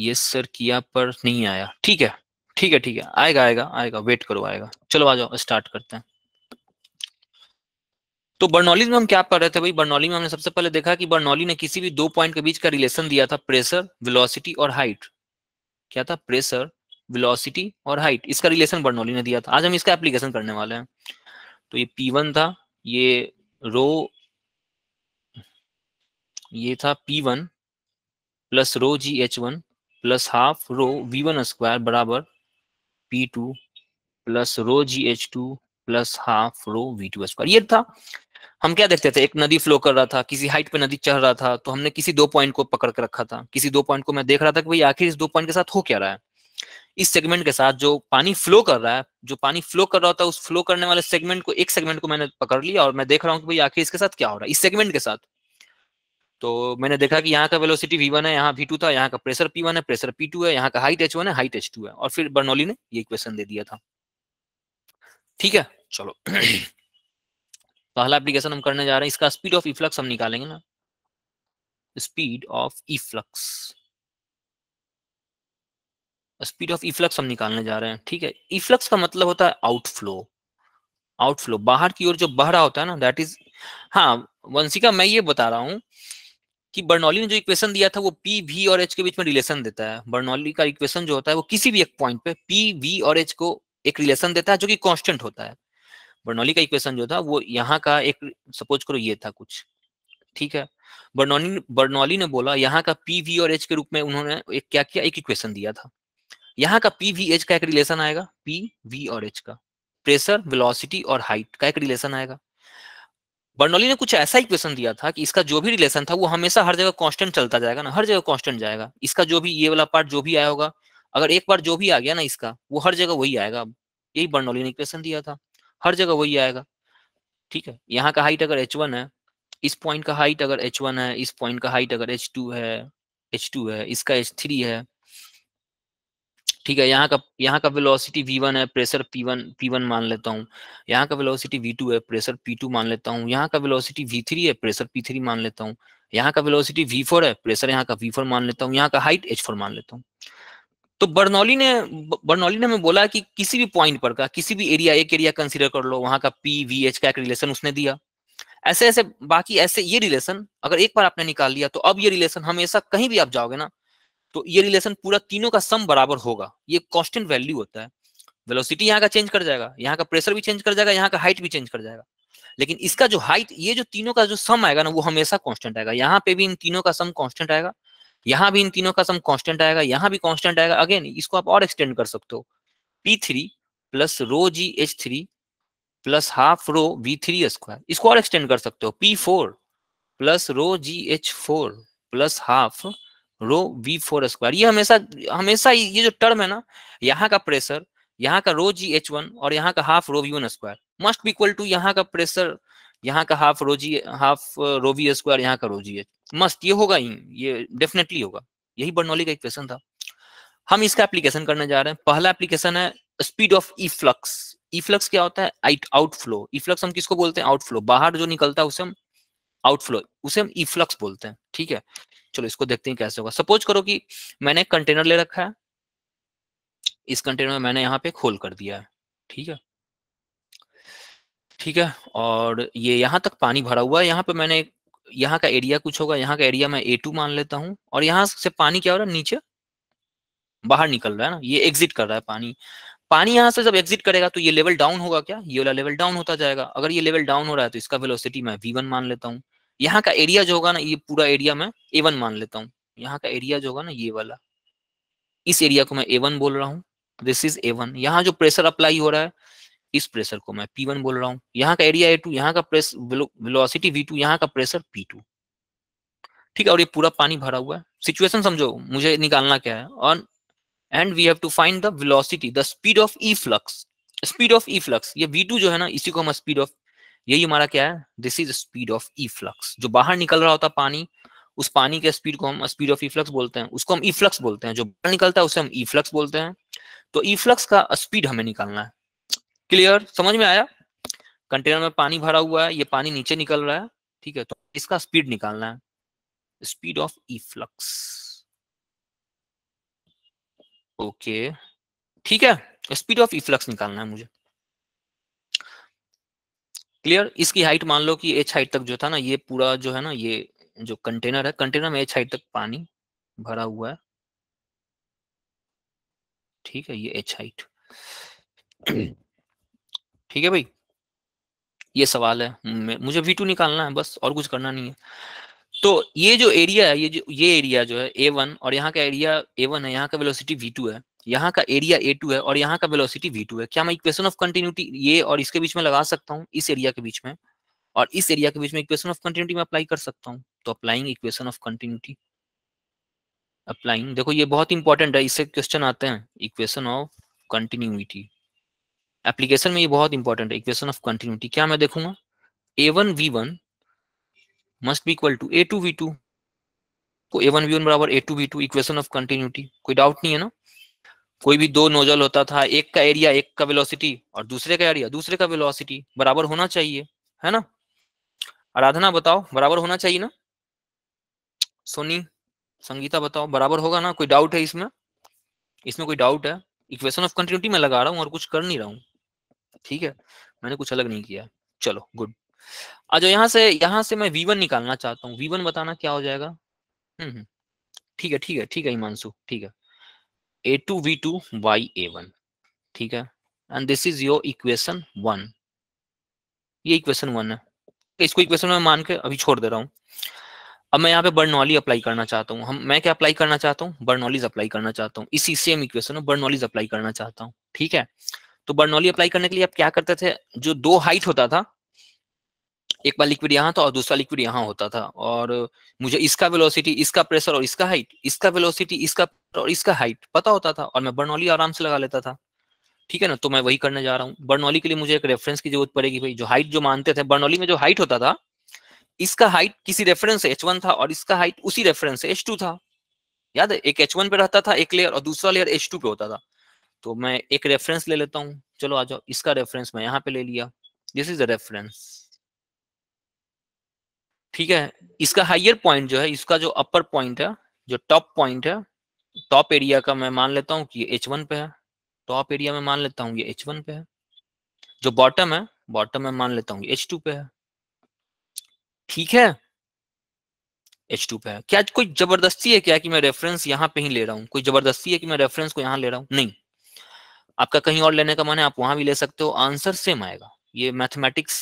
Yes sir किया पर नहीं आया ठीक है ठीक है ठीक है आएगा आएगा आएगा वेट करो आएगा चलो आ जाओ स्टार्ट करते हैं तो बर्नौली में हम क्या पढ़ रहे थे भाई बर्नौली में हमने सबसे पहले देखा कि बर्नौली ने किसी भी दो पॉइंट के बीच का रिलेशन दिया था प्रेशर वेलोसिटी और हाइट क्या था प्रेशर वेलोसिटी और हाइट इसका रिलेशन बर्नौली ने दिया था आज हम इसका एप्लीकेशन करने वाले हैं तो ये पी वन था ये रो ये था P one plus rho ji H one plus half rho we one square बराबर P two plus rho ji H two plus half rho we two square ये था हम क्या देखते थे एक नदी फ्लो कर रहा था किसी हाइट पे नदी चढ़ रहा था तो हमने किसी दो पॉइंट को पकड़ के रखा था किसी दो पॉइंट को मैं देख रहा था कि भाई आखिर इस दो पॉइंट के साथ हो क्या रहा है इस सेगमेंट के साथ जो पानी फ्लो कर रहा है जो पानी फ्लो कर रहा होता है उस फ्लो करने वाले सेगमेंट को एक सेगमेंट को मैंने पकड़ लिया और मैं देख रहा हूँ कि भाई आखिर इसके साथ क्या हो रहा है इस सेगमेंट के साथ तो मैंने देखा कि यहाँ का वेलोसिटी वी वन है यहाँ वी टू था यहाँ का प्रेशर पी वन है प्रेशर पी टू है यहाँ का हाइट एच वन है हाइट एच टू है और फिर बर्नौली ने ये क्वेश्चन दे दिया था ठीक है चलो पहला एप्लीकेशन हम करने जा रहे हैं इसका स्पीड ऑफ इफ्लक्स हम निकालेंगे ना speed of efflux speed of efflux हम निकालने जा रहे हैं ठीक है इफ्लक्स का मतलब होता है आउटफ्लो आउटफ्लो बाहर की ओर जो बह रहा होता है ना दैट इज हाँ वंशिका मैं ये बता रहा हूं कि बर्नौली ने जो इक्वेशन दिया था वो पी वी और एच के बीच में रिलेशन देता है बर्नौली का इक्वेशन जो होता है वो किसी भी एक पॉइंट पे पी वी और एच को एक रिलेशन देता है जो कि कांस्टेंट होता है बर्नौली का इक्वेशन जो था वो यहाँ का एक सपोज करो ये था कुछ ठीक है बर्नौली बर्नौली ने बोला यहाँ का पी वी और एच के रूप में उन्होंने एक क्या किया एक इक्वेशन दिया था यहाँ का पी वी एच का एक रिलेशन आएगा पी वी और एच का प्रेशर वेलोसिटी और हाइट का एक रिलेशन आएगा बर्नौली ने कुछ ऐसा इक्वेशन दिया था कि इसका जो भी रिलेशन था वो हमेशा हर जगह कांस्टेंट चलता जाएगा ना हर जगह कांस्टेंट जाएगा इसका जो भी ये वाला पार्ट जो भी आया होगा अगर एक बार जो भी आ गया ना इसका वो हर जगह वही आएगा अब यही बर्नौली ने इक्वेशन दिया था हर जगह वही आएगा ठीक है यहाँ का हाइट अगर एच है इस पॉइंट का हाइट अगर एच है इस पॉइंट का हाइट अगर एच है एच है इसका एच है ठीक है यहाँ का यहाँ का वेलोसिटी वी वन है pressure P one P one मान लेता हूँ यहाँ का वेलोसिटी वी टू है प्रेशर पी टू मान लेता हूँ यहाँ का वेलोसिटी वी थ्री है प्रेशर पी थ्री मान लेता हूँ यहाँ का वेलोसिटी वी फोर है प्रेशर यहाँ का वी फोर मान लेता हूँ यहाँ का हाइट एच फोर मान लेता हूँ तो बर्नौली ने बर्नौली ने हमें बोला कि किसी भी पॉइंट पर का किसी भी एरिया एक एरिया कंसिडर कर लो वहाँ का पी वी एच का एक रिलेशन उसने दिया ऐसे ऐसे बाकी ऐसे ये रिलेशन अगर एक बार आपने निकाल लिया तो अब ये रिलेशन हमेशा कहीं भी आप जाओगे ना तो ये रिलेशन पूरा तीनों का सम बराबर होगा ये कॉन्स्टेंट वैल्यू होता है वेलोसिटी यहाँ का चेंज कर जाएगा यहाँ का प्रेशर भी चेंज कर जाएगा यहाँ का हाइट भी चेंज कर जाएगा लेकिन इसका जो हाइट ये जो तीनों का जो सम आएगा ना वो हमेशा कॉन्स्टेंट आएगा यहाँ पे भी इन तीनों का सम कॉन्स्टेंट आएगा यहाँ भी इन तीनों का सम कांस्टेंट आएगा यहाँ भी कॉन्स्टेंट आएगा अगेन इसको आप और एक्सटेंड कर सकते हो पी थ्री प्लस रो जी H three plus half rho V three square इसको और एक्सटेंड कर सकते हो पी फोर प्लस रो जी H four plus half rho V four square ये हमेशा हमेशा ये जो टर्म है ना यहाँ का प्रेशर यहाँ का रो जी एच वन और यहाँ का half rho we one square must भी इक्वल टू यहाँ का प्रेशर यहाँ का half rho G half rho we square यहाँ का रो जी एच मस्ट ये होगा ही ये डेफिनेटली होगा यही बर्नौली का इक्वेशन था हम इसका एप्लीकेशन करने जा रहे हैं पहला एप्लीकेशन है speed of efflux efflux क्या होता है आउटफ्लो ई फ्लक्स हम किसको बोलते हैं आउटफ्लो बाहर जो निकलता है उसे हम आउटफ्लो उसे हम ई फ्लक्स बोलते हैं ठीक है चलो इसको देखते हैं कैसे होगा सपोज करो कि मैंने कंटेनर ले रखा है इस कंटेनर में मैंने यहाँ पे खोल कर दिया है ठीक है ठीक है और ये यहाँ तक पानी भरा हुआ है यहाँ पे मैंने यहाँ का एरिया कुछ होगा यहाँ का एरिया मैं ए टू मान लेता हूँ और यहाँ से पानी क्या हो रहा है नीचे बाहर निकल रहा है ना ये एग्जिट कर रहा है पानी पानी यहाँ से जब एग्जिट करेगा तो ये लेवल डाउन होगा क्या ये वाला लेवल डाउन होता जाएगा अगर ये लेवल डाउन हो रहा है तो इसका वेलोसिटी मैं वी वन मान लेता हूँ यहाँ का एरिया जो होगा ना ये पूरा एरिया मैं ए वन मान लेता हूँ यहाँ का एरिया जो होगा ना ये वाला इस एरिया को मैं ए वन बोल रहा हूँ दिस इज ए वन यहाँ जो प्रेशर अप्लाई हो रहा है इस प्रेशर को मैं पी वन बोल रहा हूँ यहाँ का एरिया ए टू यहाँ का प्रेस वेलोसिटी टू यहाँ का प्रेशर पी टू ठीक है और ये पूरा पानी भरा हुआ है सिचुएशन समझो मुझे निकालना क्या है और and we have to find the velocity the speed of efflux speed of efflux ये टू जो है ना इसी को हम स्पीड ऑफ यही हमारा क्या है this is speed of efflux जो बाहर निकल रहा होता पानी उस पानी के स्पीड को हम स्पीड ऑफ ई फ्लक्स बोलते हैं उसको हम ई फ्लक्स बोलते हैं जो बाहर निकलता है उसे हम ई फ्लक्स बोलते हैं तो ई फ्लक्स का स्पीड हमें निकालना है क्लियर समझ में आया कंटेनर में पानी भरा हुआ है ये पानी नीचे निकल रहा है ठीक है तो इसका स्पीड निकालना है speed of efflux okay ठीक है स्पीड ऑफ ई फ्लक्स निकालना है मुझे क्लियर इसकी हाइट मान लो कि एच हाइट तक जो था ना ये पूरा जो है ना ये जो कंटेनर है कंटेनर में एच हाइट तक पानी भरा हुआ है ठीक है ये एच हाइट ठीक है भाई ये सवाल है मुझे वी टू निकालना है बस और कुछ करना नहीं है तो ये जो एरिया है ये जो ये एरिया जो है ए वन और यहाँ का एरिया ए वन है यहाँ का वेलोसिटी वी टू है यहाँ का एरिया ए टू है और यहाँ का वेलोसिटी वी टू है क्या मैं इक्वेशन ऑफ कंटिन्यूटी ये और इसके बीच में लगा सकता हूँ इस एरिया के बीच में और इस एरिया के बीच में इक्वेशन ऑफ कंटिन्यूटी में अप्लाई कर सकता हूँ तो applying equation of continuity applying देखो ये बहुत इंपॉर्टेंट है इससे क्वेश्चन आते हैं इक्वेशन ऑफ कंटिन्यूटी एप्लीकेशन में ये बहुत इंपॉर्टेंट है इक्वेशन ऑफ कंटिन्यूटी क्या मैं देखूंगा A one we one must be equal to A two we two को ए वन वी वन बराबर A two we two equation of continuity कोई डाउट नहीं है ना कोई भी दो नोजल होता था एक का एरिया एक का वेलोसिटी और दूसरे का एरिया दूसरे का वेलोसिटी बराबर होना चाहिए है ना आराधना बताओ बराबर होना चाहिए ना सोनी संगीता बताओ बराबर होगा ना कोई डाउट है इसमें इसमें कोई डाउट है इक्वेशन ऑफ कंटिन्यूटी में लगा रहा हूँ और कुछ कर नहीं रहा हूँ ठीक है मैंने कुछ अलग नहीं किया चलो गुड अच्छा यहाँ से यहाँ से मैं V1 निकालना चाहता हूँ V1 बताना क्या हो जाएगा हम्म, हम्म ठीक है ठीक है ठीक है हिमांशु ठीक है ए two we two by A one ठीक है and this is your equation one ये इक्वेशन वन है इसको इक्वेशन में मान के अभी छोड़ दे रहा हूँ अब मैं यहाँ पे बर्नॉली अप्लाई करना चाहता हूँ हम मैं क्या अप्लाई करना चाहता हूँ बर्नॉलीज अप्लाई करना चाहता हूँ इसी सेम इक्वेशन में बर्नॉलीज अप्लाई करना चाहता हूँ ठीक है तो बर्नॉली अप्लाई करने के लिए आप क्या करते थे जो दो हाइट होता था एक बार लिक्विड यहाँ था और दूसरा लिक्विड यहाँ होता था और मुझे इसका वेलोसिटी इसका प्रेशर और इसका हाइट इसका वेलोसिटी इसका और इसका हाइट पता होता था और मैं बर्नौली आराम से लगा लेता था ठीक है ना तो मैं वही करने जा रहा हूँ बर्नौली के लिए मुझे एक रेफरेंस की जरूरत पड़ेगी भाई जो हाइट जो मानते थे बर्नौली में जो हाइट होता था इसका हाइट किसी रेफरेंस एच वन था और इसका हाइट उसी रेफरेंस से एच टू था याद है एक एच वन पे रहता था एक लेयर और दूसरा लेयर एच टू पे होता था तो मैं एक रेफरेंस ले लेता हूँ चलो आ जाओ इसका रेफरेंस मैं यहाँ पे ले लिया दिस इज द रेफरेंस ठीक है इसका हाइयर पॉइंट जो है इसका जो अपर पॉइंट है जो टॉप पॉइंट है टॉप एरिया का मैं मान लेता हूँ कि ये एच वन पे है टॉप एरिया में मान लेता हूँ ये एच वन पे है जो बॉटम है बॉटम में मान लेता हूँ एच टू पे है ठीक है एच टू पे है क्या कोई जबरदस्ती है क्या कि मैं रेफरेंस यहाँ पे ही ले रहा हूँ कोई जबरदस्ती है कि मैं रेफरेंस को यहाँ ले रहा हूँ नहीं आपका कहीं और लेने का मन है आप वहां भी ले सकते हो आंसर सेम आएगा ये मैथमेटिक्स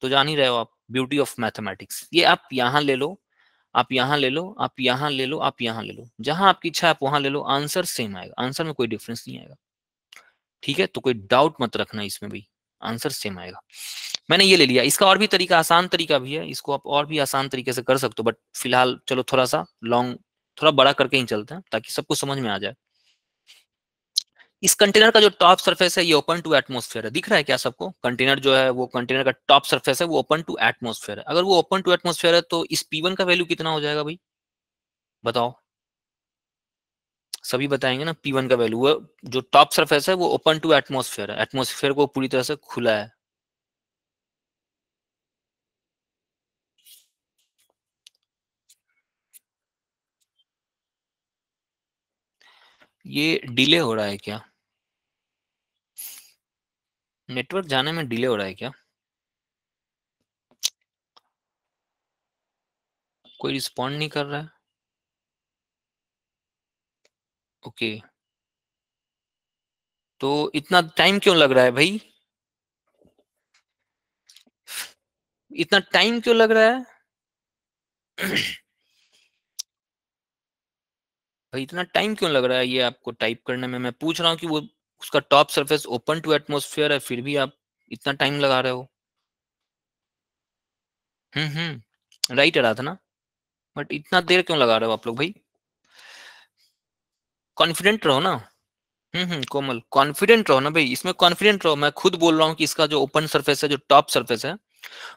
तो जान ही रहे हो आप ब्यूटी ऑफ मैथमेटिक्स ये आप यहाँ ले लो आप यहाँ ले लो आप यहाँ ले लो आप यहाँ ले लो जहां आपकी इच्छा आप वहां ले लो आंसर सेम आएगा आंसर में कोई डिफरेंस नहीं आएगा ठीक है तो कोई डाउट मत रखना इसमें भी आंसर सेम आएगा मैंने ये ले लिया इसका और भी तरीका आसान तरीका भी है इसको आप और भी आसान तरीके से कर सकते हो बट फिलहाल चलो थोड़ा सा लॉन्ग थोड़ा बड़ा करके ही चलते हैं ताकि सबको समझ में आ जाए इस कंटेनर का जो टॉप सरफेस है ये ओपन टू एटमोसफेयर है दिख रहा है क्या सबको कंटेनर जो है वो कंटेनर का टॉप सरफेस है वो ओपन टू एटमोसफेयर है अगर वो ओपन टू एटमोसफेयर है तो इस पी का वैल्यू कितना हो जाएगा भाई बताओ सभी बताएंगे ना पी का वैल्यू है जो टॉप सरफेस है वो ओपन टू एटमोसफेयर है एटमोस्फेयर को पूरी तरह से खुला है ये डिले हो रहा है क्या नेटवर्क जाने में डिले हो रहा है क्या कोई रिस्पॉन्ड नहीं कर रहा है ओके तो इतना टाइम क्यों लग रहा है भाई इतना टाइम क्यों लग रहा है भाई इतना टाइम क्यों लग रहा है ये आपको टाइप करने में मैं पूछ रहा हूं कि वो उसका top surface open to atmosphere है फिर भी आप इतना टाइम लगा रहे हो हम्म हम्म राइट आ रहा था ना बट इतना देर क्यों लगा रहे हो आप लोग भाई कॉन्फिडेंट रहो ना हम्म हम्म कोमल कॉन्फिडेंट रहो ना भाई इसमें कॉन्फिडेंट रहो मैं खुद बोल रहा हूँ कि इसका जो ओपन सरफेस है जो टॉप सरफेस है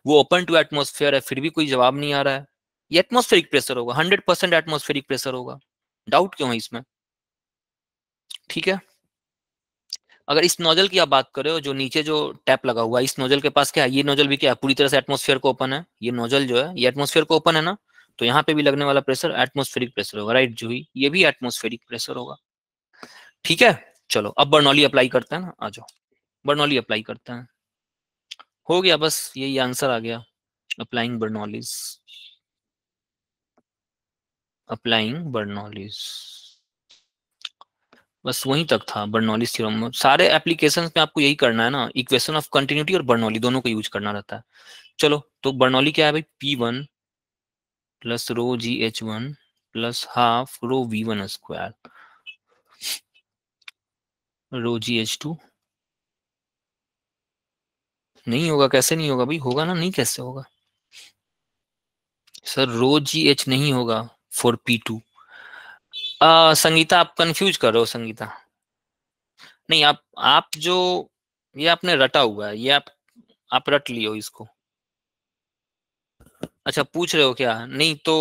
वो ओपन टू एटमोस्फेयर है फिर भी कोई जवाब नहीं आ रहा है ये एटमोस्फेरिक प्रेशर होगा हंड्रेड परसेंट एटमोस्फेरिक प्रेशर होगा डाउट क्यों है इसमें ठीक है अगर इस नोजल की आप बात कर रहे हो जो नीचे जो टैप लगा हुआ है इस नोजल के पास क्या है ये नोजल भी क्या है पूरी तरह से एटमोसफेयर को ओपन है ये नोजल जो है ये एटमोसफेयर को ओपन है ना तो यहाँ पे भी लगने वाला प्रेशर एटमोस्फेरिक प्रेशर होगा राइट जूही ये भी एटमोस्फेरिक प्रेशर होगा ठीक है चलो अब बर्नौली अप्लाई करते हैं ना आ जाओ बर्नौली अप्लाई करते हैं हो गया बस यही आंसर आ गया अप्लाइंग बर्नौलीज अप्लाइंग बर्नौलीज बस वहीं तक था बर्नौली थ्योरम सारे एप्लीकेशन में आपको यही करना है ना इक्वेशन ऑफ कंटिन्यूटी और बर्नौली दोनों को यूज करना रहता है चलो तो बर्नौली क्या है भाई P one plus rho ji H one plus half rho we one square rho ji H two नहीं होगा कैसे नहीं होगा भाई होगा ना नहीं कैसे होगा सर रो जी एच नहीं होगा फॉर पी टू आ, संगीता आप कंफ्यूज कर रहे हो संगीता नहीं आप आप जो ये आपने रटा हुआ है ये आप आप रट लियो इसको अच्छा पूछ रहे हो क्या नहीं तो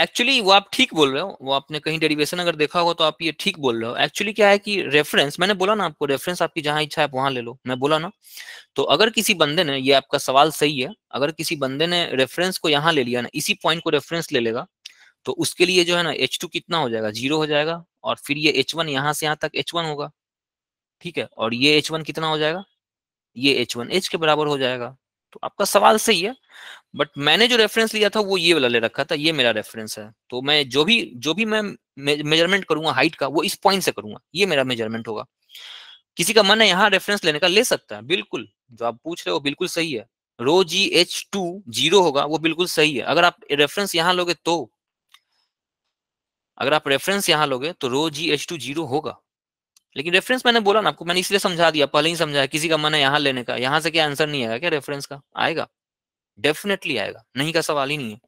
एक्चुअली वो आप ठीक बोल रहे हो वो आपने कहीं डेरिवेशन अगर देखा होगा तो आप ये ठीक बोल रहे हो एक्चुअली क्या है कि रेफरेंस मैंने बोला ना आपको रेफरेंस आपकी जहां इच्छा है वहां ले लो मैं बोला ना तो अगर किसी बंदे ने ये आपका सवाल सही है अगर किसी बंदे ने रेफरेंस को यहाँ ले लिया ना इसी पॉइंट को रेफरेंस ले लेगा तो उसके लिए जो है ना एच टू कितना हो जाएगा जीरो हो जाएगा और फिर ये एच वन यहाँ से यहाँ तक एच वन होगा ठीक है और ये एच वन कितना हो जाएगा ये एच वन एच के बराबर हो जाएगा तो आपका सवाल सही है बट मैंने जो रेफरेंस लिया था वो ये वाला ले रखा था ये मेरा रेफरेंस है तो मैं जो भी जो भी मैं मेजरमेंट करूंगा हाइट का वो इस पॉइंट से करूंगा ये मेरा मेजरमेंट होगा किसी का मन है यहाँ रेफरेंस लेने का ले सकता है बिल्कुल जो आप पूछ रहे हो बिल्कुल सही है रो जी एच टू जीरो होगा वो बिल्कुल सही है अगर आप रेफरेंस यहाँ लोगे तो अगर आप रेफरेंस यहाँ लोगे तो रो जी एच टू जीरो होगा लेकिन रेफरेंस मैंने बोला ना आपको मैंने इसलिए समझा दिया पहले ही समझाया किसी का मन है यहाँ लेने का यहाँ से क्या आंसर नहीं आएगा क्या रेफरेंस का आएगा डेफिनेटली आएगा नहीं का सवाल ही नहीं है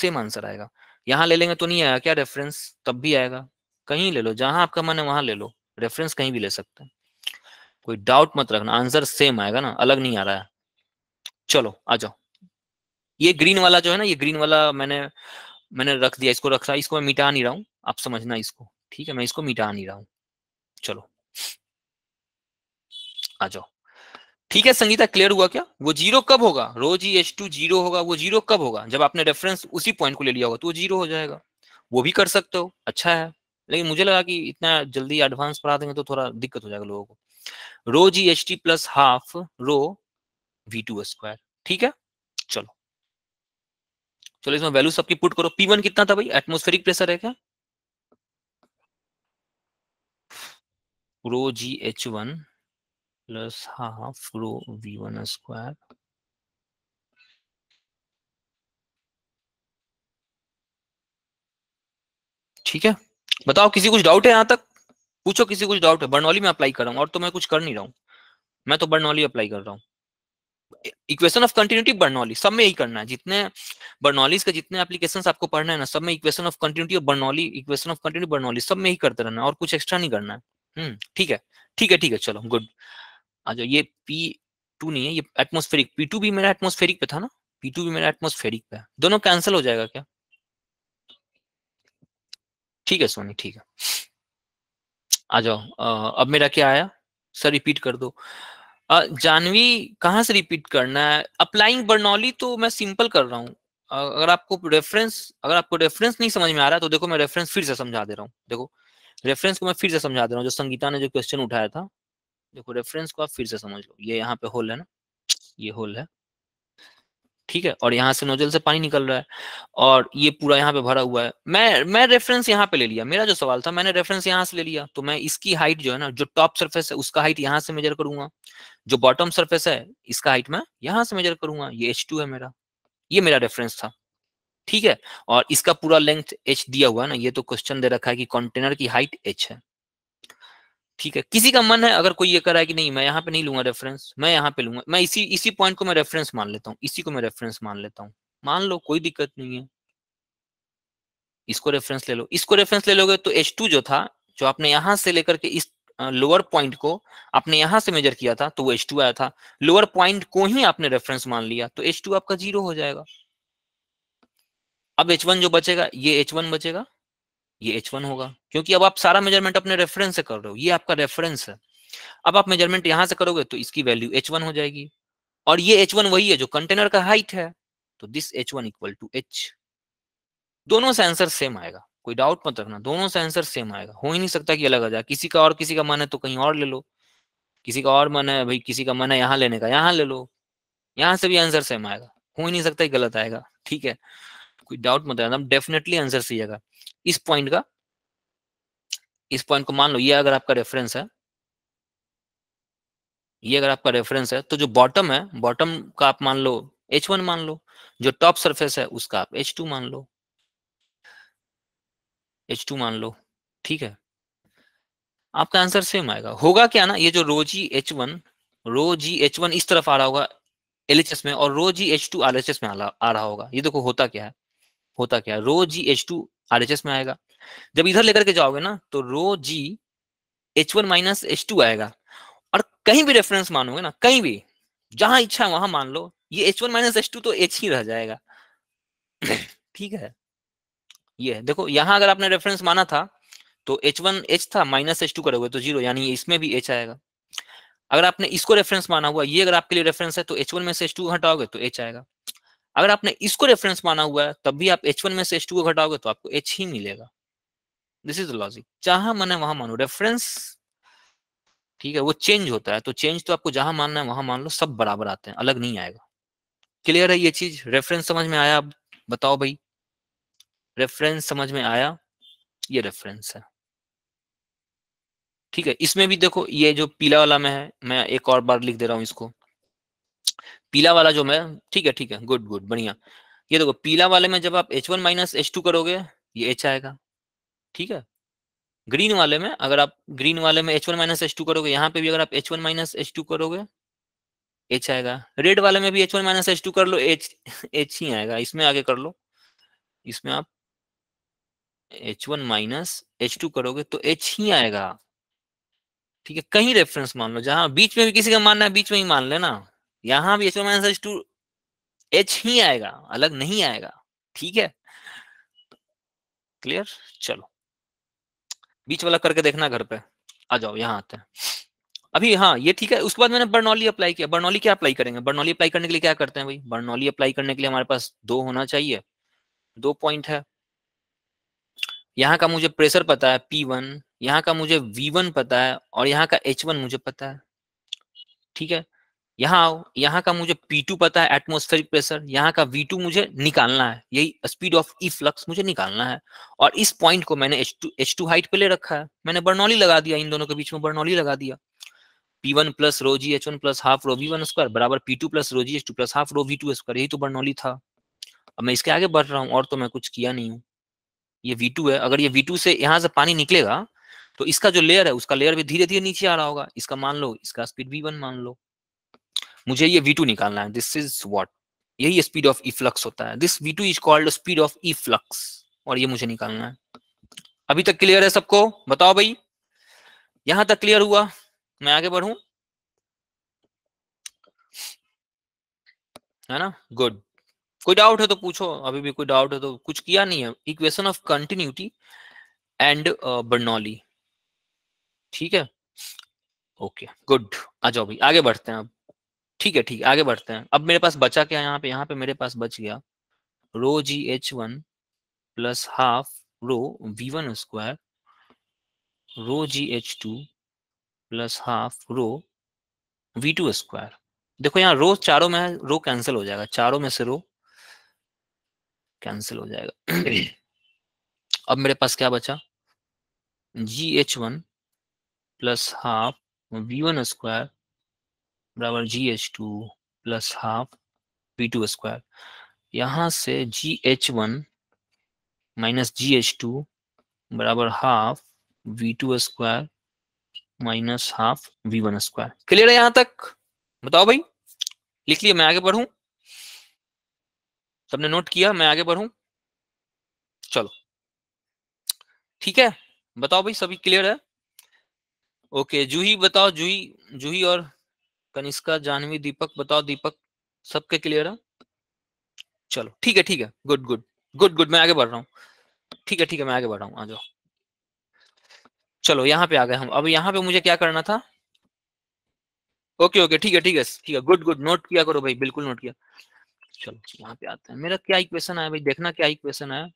सेम आंसर आएगा यहाँ ले लेंगे तो नहीं आएगा क्या रेफरेंस तब भी आएगा कहीं ले लो जहां आपका मन है वहां ले लो रेफरेंस कहीं भी ले सकते हैं कोई डाउट मत रखना आंसर सेम आएगा ना अलग नहीं आ रहा है चलो आ जाओ ये ग्रीन वाला जो है ना ये ग्रीन वाला मैंने मैंने रख दिया इसको रख रहा इसको मैं मिटा नहीं रहा हूँ आप समझना इसको ठीक है मैं इसको मिटा नहीं रहा हूं चलो आ जाओ ठीक है संगीता क्लियर हुआ क्या वो जीरो कब होगा रोज ही एच टू जीरो होगा वो जीरो कब होगा जब आपने रेफरेंस उसी पॉइंट को ले लिया होगा तो वो जीरो हो जाएगा वो भी कर सकते हो अच्छा है लेकिन मुझे लगा कि इतना जल्दी एडवांस पढ़ा देंगे तो थोड़ा दिक्कत हो जाएगा लोगों को rho ji H T plus half rho we two square ठीक है चलो चलो इसमें वैल्यू सबकी पुट करो पी वन कितना था भाई एटमोस्फेरिक प्रेशर है क्या rho G H one plus half rho V one square ठीक है बताओ किसी कुछ डाउट है यहां तक पूछो किसी कुछ डाउट है बर्नौली में अप्लाई कर रहा हूँ और तो मैं कुछ कर नहीं रहा हूं मैं तो बर्नौली अप्लाई कर रहा हूं इक्वेशन ऑफ कंटिन्यूटी बर्नौली सब में यही करना है जितने बर्नौलीज का जितने एप्लीकेशन आपको पढ़ना है ना सब में इक्वेशन ऑफ कंटिन्यूटी और Bernoulli equation of continuity Bernoulli सब में ही करते रहना और कुछ एक्स्ट्रा नहीं करना है हम्म, ठीक है ठीक है ठीक है चलो गुड आ जाओ ये पी टू नहीं है ये एटमोस्फेरिक पी टू भी मेरा एटमोस्फेरिक पे था ना पी टू भी मेरा एटमोस्फेरिक पे दोनों कैंसिल हो जाएगा क्या ठीक है सोनी ठीक है आ जाओ अब मेरा क्या आया सर रिपीट कर दो जानवी कहाँ से रिपीट करना है अप्लाइंग बर्नौली तो मैं सिंपल कर रहा हूँ अगर आपको रेफरेंस अगर आपको रेफरेंस नहीं समझ में आ रहा है तो देखो मैं रेफरेंस फिर से समझा दे रहा हूँ देखो रेफरेंस को मैं फिर से समझा दे रहा हूँ जो संगीता ने जो क्वेश्चन उठाया था देखो रेफरेंस को आप फिर से समझ लो ये यहाँ पे होल है ना ये होल है ठीक है और यहाँ से नोजल से पानी निकल रहा है और ये पूरा यहाँ पे भरा हुआ है मैं मैं रेफरेंस यहाँ पे ले लिया मेरा जो सवाल था मैंने रेफरेंस यहाँ से ले लिया तो मैं इसकी हाइट जो है ना जो टॉप सरफेस है उसका हाइट यहाँ से मेजर करूंगा जो बॉटम सरफेस है इसका हाइट मैं यहाँ से मेजर करूंगा ये एच है मेरा ये मेरा रेफरेंस था ठीक है और इसका पूरा लेंथ एच दिया हुआ है ना ये तो क्वेश्चन दे रखा है कि कंटेनर की हाइट एच है ठीक है किसी का मन है अगर कोई ये करा है कि नहीं मैं यहाँ पे नहीं लूंगा रेफरेंस मैं यहाँ पे लूंगा मैं इसी इसी पॉइंट को मैं रेफरेंस मान लेता हूँ इसी को मैं रेफरेंस मान लेता हूँ मान लो कोई दिक्कत नहीं है इसको रेफरेंस ले लो इसको रेफरेंस ले लोगे तो H2 जो था जो आपने यहां से लेकर के इस लोअर पॉइंट को आपने यहां से मेजर किया था तो वो एच आया था लोअर पॉइंट को ही आपने रेफरेंस मान लिया तो एच आपका जीरो हो जाएगा अब एच जो बचेगा ये एच बचेगा ये एच वन होगा क्योंकि अब आप सारा मेजरमेंट अपने रेफरेंस से कर रहे हो ये आपका रेफरेंस है अब आप मेजरमेंट यहाँ से करोगे तो इसकी वैल्यू एच वन हो जाएगी और ये एच वन वही है जो कंटेनर का हाइट है तो this H one equal to H दोनों से आंसर सेम आएगा कोई डाउट मत रखना दोनों से आंसर सेम आएगा हो ही नहीं सकता कि अलग आ जाए किसी का और किसी का मन है तो कहीं और ले लो किसी का और मन है भाई किसी का मन है यहाँ लेने का यहाँ ले लो यहाँ से भी आंसर सेम आएगा हो ही नहीं सकता कि गलत आएगा ठीक है कोई डाउट मत रखना डेफिनेटली आंसर सही आएगा इस पॉइंट का इस पॉइंट को मान लो ये अगर आपका रेफरेंस है ये अगर आपका रेफरेंस है तो जो बॉटम है बॉटम का आप मान लो एच वन मान लो जो टॉप सरफेस है उसका आप एच टू मान लो एच टू मान लो ठीक है आपका आंसर सेम आएगा होगा क्या ना ये जो रो जी एच वन रो जी एच वन इस तरफ आ रहा होगा एलएचएस में और रो जी एच टू आर में आ रहा होगा ये देखो होता क्या है होता क्या है रो जी एच टू आरएचएस में आएगा जब इधर लेकर के जाओगे ना तो रो जी H one minus H two आएगा और कहीं भी रेफरेंस मानोगे ना कहीं भी जहां इच्छा है वहां मान लो ये H one minus H two तो एच ही रह जाएगा ठीक है ये देखो यहाँ अगर आपने रेफरेंस माना था तो एच वन एच था माइनस एच टू करोगे तो जीरो यानी इसमें भी एच आएगा अगर आपने इसको रेफरेंस माना हुआ ये अगर आपके लिए रेफरेंस है तो एच वन में से एच टू हटाओगे तो एच आएगा अगर आपने इसको रेफरेंस माना हुआ है तब भी आप एच वन में से एच टू को घटाओगे तो आपको एच ही मिलेगा दिस इज लॉजिक जहां मन है वहां मानो रेफरेंस ठीक है वो चेंज होता है तो चेंज तो आपको जहां मानना है वहां मान लो सब बराबर आते हैं अलग नहीं आएगा क्लियर है ये चीज रेफरेंस समझ में आया बताओ भाई रेफरेंस समझ में आया ये रेफरेंस है ठीक है इसमें भी देखो ये जो पीला वाला में है मैं एक और बार लिख दे रहा हूं इसको पीला वाला जो मैं ठीक है ठीक है गुड गुड बढ़िया ये देखो पीला वाले में जब आप H one minus H two करोगे ये एच आएगा ठीक है ग्रीन वाले में अगर आप ग्रीन वाले में H one minus H two करोगे यहाँ पे भी अगर आप H one minus H two करोगे एच आएगा रेड वाले में भी H one minus H two कर लो एच एच ही आएगा इसमें आगे कर लो इसमें आप H one minus H two करोगे तो एच ही आएगा ठीक है कहीं रेफरेंस मान लो जहां बीच में भी किसी का मानना है बीच में ही मान लेना यहां भी H one minus H two H ही आएगा अलग नहीं आएगा ठीक है क्लियर चलो बीच वाला करके देखना घर पे आ जाओ यहाँ आते हैं अभी हाँ ये ठीक है उसके बाद मैंने बर्नौली अप्लाई किया बर्नौली क्या अप्लाई करेंगे बर्नौली अप्लाई करने के लिए क्या करते हैं भाई बर्नौली अप्लाई करने के लिए हमारे पास दो होना चाहिए दो पॉइंट है यहाँ का मुझे प्रेशर पता है पी वन यहाँ का मुझे वी वन पता है और यहाँ का एच वन मुझे पता है ठीक है यहाँ यहाँ का मुझे P2 पता है एटमोस्फेरिक प्रेशर यहाँ का V2 मुझे निकालना है यही स्पीड ऑफ ई फ्लक्स मुझे निकालना है और इस पॉइंट को मैंने H2 H2 हाइट पे ले रखा है मैंने बर्नौली लगा दिया इन दोनों के बीच में बर्नौली लगा दिया P1 one plus rho ji H one plus half rho we one square बराबर P two plus rho ji H two plus half rho we two square यही तो बर्नौली था अब मैं इसके आगे बढ़ रहा हूँ और तो मैं कुछ किया नहीं हूँ ये वी टू है अगर ये वी टू से यहाँ से पानी निकलेगा तो इसका जो लेयर है उसका लेयर भी धीरे धीरे नीचे आ रहा होगा इसका मान लो इसका स्पीड वी वन मान लो मुझे ये वी टू निकालना है दिस इज वॉट यही स्पीड ऑफ इफ्लक्स होता है this V two is called speed of efflux और ये मुझे निकालना है अभी तक क्लियर है सबको बताओ भाई यहां तक क्लियर हुआ मैं आगे बढ़ू है ना गुड कोई डाउट है तो पूछो अभी भी कोई डाउट है तो कुछ किया नहीं है equation of continuity and Bernoulli ठीक है ओके गुड आ जाओ भाई आगे बढ़ते हैं अब ठीक है ठीक है आगे बढ़ते हैं अब मेरे पास बचा क्या यहाँ पे यहाँ पे मेरे पास बच गया rho ji H one plus half rho we one square rho ji H two plus half rho we two square देखो यहाँ रो चारों में है रो कैंसिल हो जाएगा चारों में से रो कैंसिल हो जाएगा अब मेरे पास क्या बचा G H one plus half V one square बराबर G H two plus half P two square यहाँ से G H one minus G H two बराबर half V two square minus half V one square clear है यहाँ तक बताओ भाई लिख लिया मैं आगे पढ़ू सबने नोट किया मैं आगे पढ़ू चलो ठीक है बताओ भाई सभी क्लियर है ओके जूही बताओ जूही जूही और कनिष्का जानवी दीपक बताओ दीपक सबके क्लियर है चलो ठीक है ठीक है गुड गुड गुड गुड मैं आगे बढ़ रहा हूँ ठीक है ठीक है मैं आगे बढ़ रहा हूँ आ जाओ चलो यहाँ पे आ गए हम अब यहाँ पे मुझे क्या करना था ओके ओके ठीक है ठीक है ठीक है गुड गुड नोट किया करो भाई बिल्कुल नोट किया चलो यहाँ पे आते हैं मेरा क्या इक्वेशन आया भाई देखना क्या इक्वेशन आया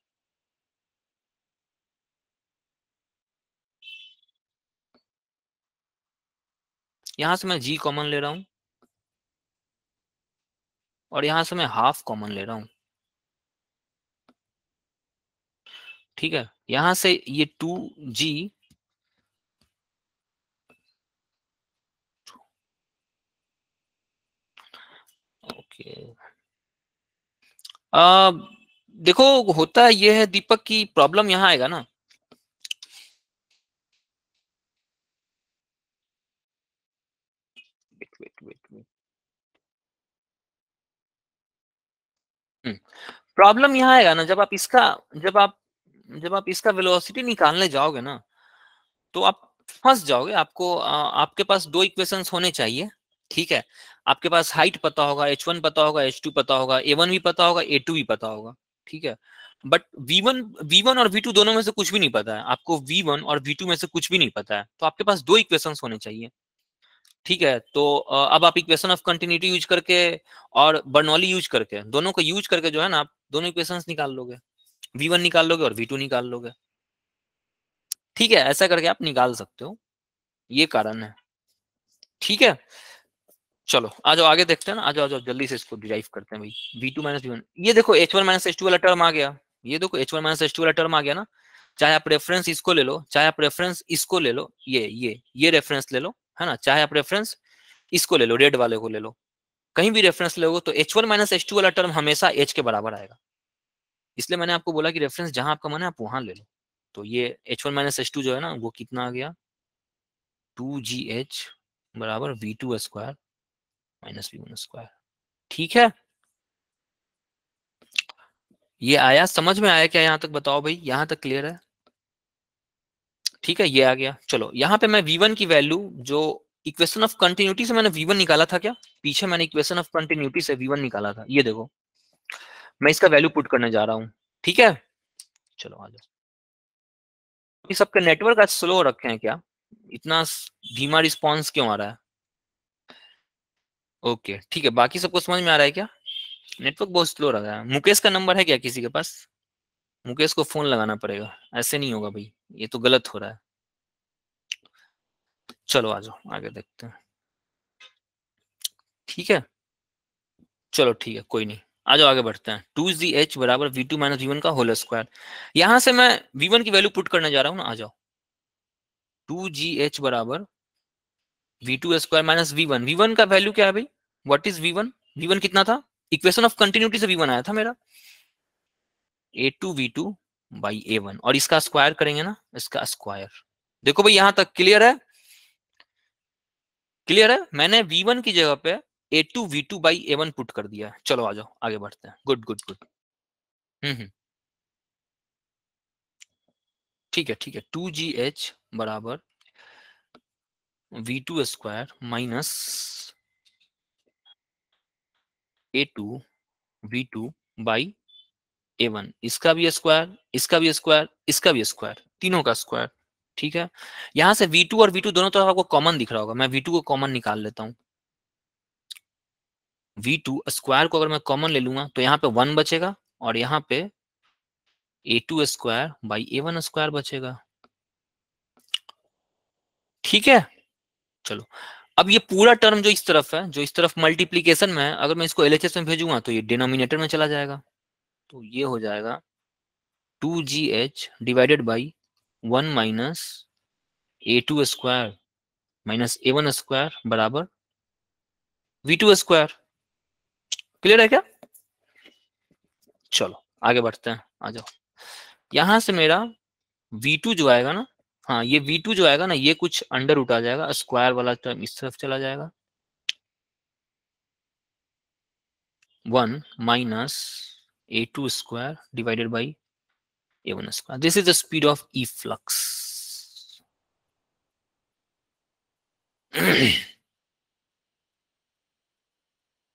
यहां से मैं जी कॉमन ले रहा हूं और यहां से मैं हाफ कॉमन ले रहा हूं ठीक है यहां से ये टू जी ओके आ, देखो होता ये है दीपक की प्रॉब्लम यहाँ आएगा ना हम्म। प्रॉब्लम यहाँ आएगा ना जब आप इसका जब आप जब आप इसका वेलोसिटी निकालने जाओगे ना तो आप फंस जाओगे आपको आ, आपके पास दो इक्वेशंस होने चाहिए ठीक है आपके पास हाइट पता होगा एच वन पता होगा एच टू पता होगा ए वन भी पता होगा ए टू भी पता होगा ठीक है बट V1 V1 और V2 दोनों में से कुछ भी नहीं पता है आपको V1 और V2 में से कुछ भी नहीं पता है तो आपके पास दो इक्वेशंस होने चाहिए ठीक है तो अब आप इक्वेशन ऑफ कंटिन्यूटी यूज करके और बर्नौली यूज करके दोनों को यूज करके जो है ना आप दोनों इक्वेशन निकाल लोगे वी वन निकाल लोगे और वी टू निकाल लोगे ठीक है ऐसा करके आप निकाल सकते हो ये कारण है ठीक है चलो आज आगे देखते हैं ना आज आज जल्दी से इसको डिराइव करते हैं भाई V two minus V one ये देखो H one minus H two वाला टर्म आ गया ये देखो H one minus H two वाला टर्म आ गया ना चाहे आप रेफरेंस इसको ले लो चाहे आप रेफरेंस इसको ले लो ये ये ये रेफरेंस ले लो है ना चाहे आप रेफरेंस इसको ले लो रेड वाले को ले लो कहीं भी रेफरेंस लोगे तो H one minus H two वाला टर्म हमेशा एच के बराबर आएगा इसलिए मैंने आपको बोला कि रेफरेंस जहां आपका मन है आप वहां ले लो तो ये H one minus H two जो है ना वो कितना आ गया टू जी एच बराबर V two square minus V one square ठीक है ये आया समझ में आया क्या यहां तक बताओ भाई यहां तक क्लियर है ठीक है ये आ गया चलो यहाँ पे मैं v1 की वैल्यू जो इक्वेशन ऑफ कंटिन्यूटी से मैंने v1 निकाला था क्या पीछे मैंने इक्वेशन ऑफ कंटिन्यूटी से v1 निकाला था ये देखो मैं इसका वैल्यू पुट करने जा रहा हूँ ठीक है चलो आ जाओ सबके नेटवर्क आज स्लो रखे हैं क्या इतना धीमा रिस्पॉन्स क्यों आ रहा है ओके ठीक है बाकी सबको समझ में आ रहा है क्या नेटवर्क बहुत स्लो रहा है मुकेश का नंबर है क्या किसी के पास मुकेश को फोन लगाना पड़ेगा ऐसे नहीं होगा भाई ये तो गलत हो रहा है चलो आ जाओ आगे देखते हैं ठीक है चलो ठीक है कोई नहीं आ जाओ आगे बढ़ते हैं टू जी एच बराबर V two minus V one का होल स्क्वायर यहां से मैं वी वन की वैल्यू पुट करने जा रहा हूं ना आ जाओ टू जी एच बराबर V two square minus V one we one का वैल्यू क्या है भाई what is V one we one कितना था इक्वेशन ऑफ कंटिन्यूटी से वी वन आया था मेरा A two we two by A one और इसका स्क्वायर करेंगे ना इसका स्क्वायर देखो भाई यहां तक क्लियर है क्लियर है मैंने वी वन की जगह पे A two we two by A one put कर दिया है चलो आ जाओ आगे बढ़ते हैं good good good hmm hmm ठीक है ठीक है टू जी एच बराबर V two square minus A two we two by A one इसका भी स्क्वायर इसका भी स्क्वायर इसका भी स्क्वायर तीनों का स्क्वायर ठीक है यहां से वी टू और वी टू दोनों तरफ आपको कॉमन दिख रहा होगा मैं वी टू को कॉमन निकाल लेता हूं वी टू स्क्वायर को अगर मैं कॉमन ले लूंगा तो यहाँ पे वन बचेगा और यहाँ पे A two square by A one square बचेगा ठीक है चलो अब ये पूरा टर्म जो इस तरफ है जो इस तरफ मल्टीप्लीकेशन में है अगर मैं इसको एलएचएस में भेजूंगा तो ये डिनोमिनेटर में चला जाएगा तो ये हो जाएगा two ji H divided by one minus A two square minus A one square बराबर वी टू स्क्वायर क्लियर है क्या चलो आगे बढ़ते हैं आ जाओ यहां से मेरा V2 जो आएगा ना हाँ ये V2 जो आएगा ना ये कुछ अंडर उठा जाएगा स्क्वायर वाला टर्म इस तरफ चला जाएगा one minus a2 square divided by a1 square. This is the speed of efflux.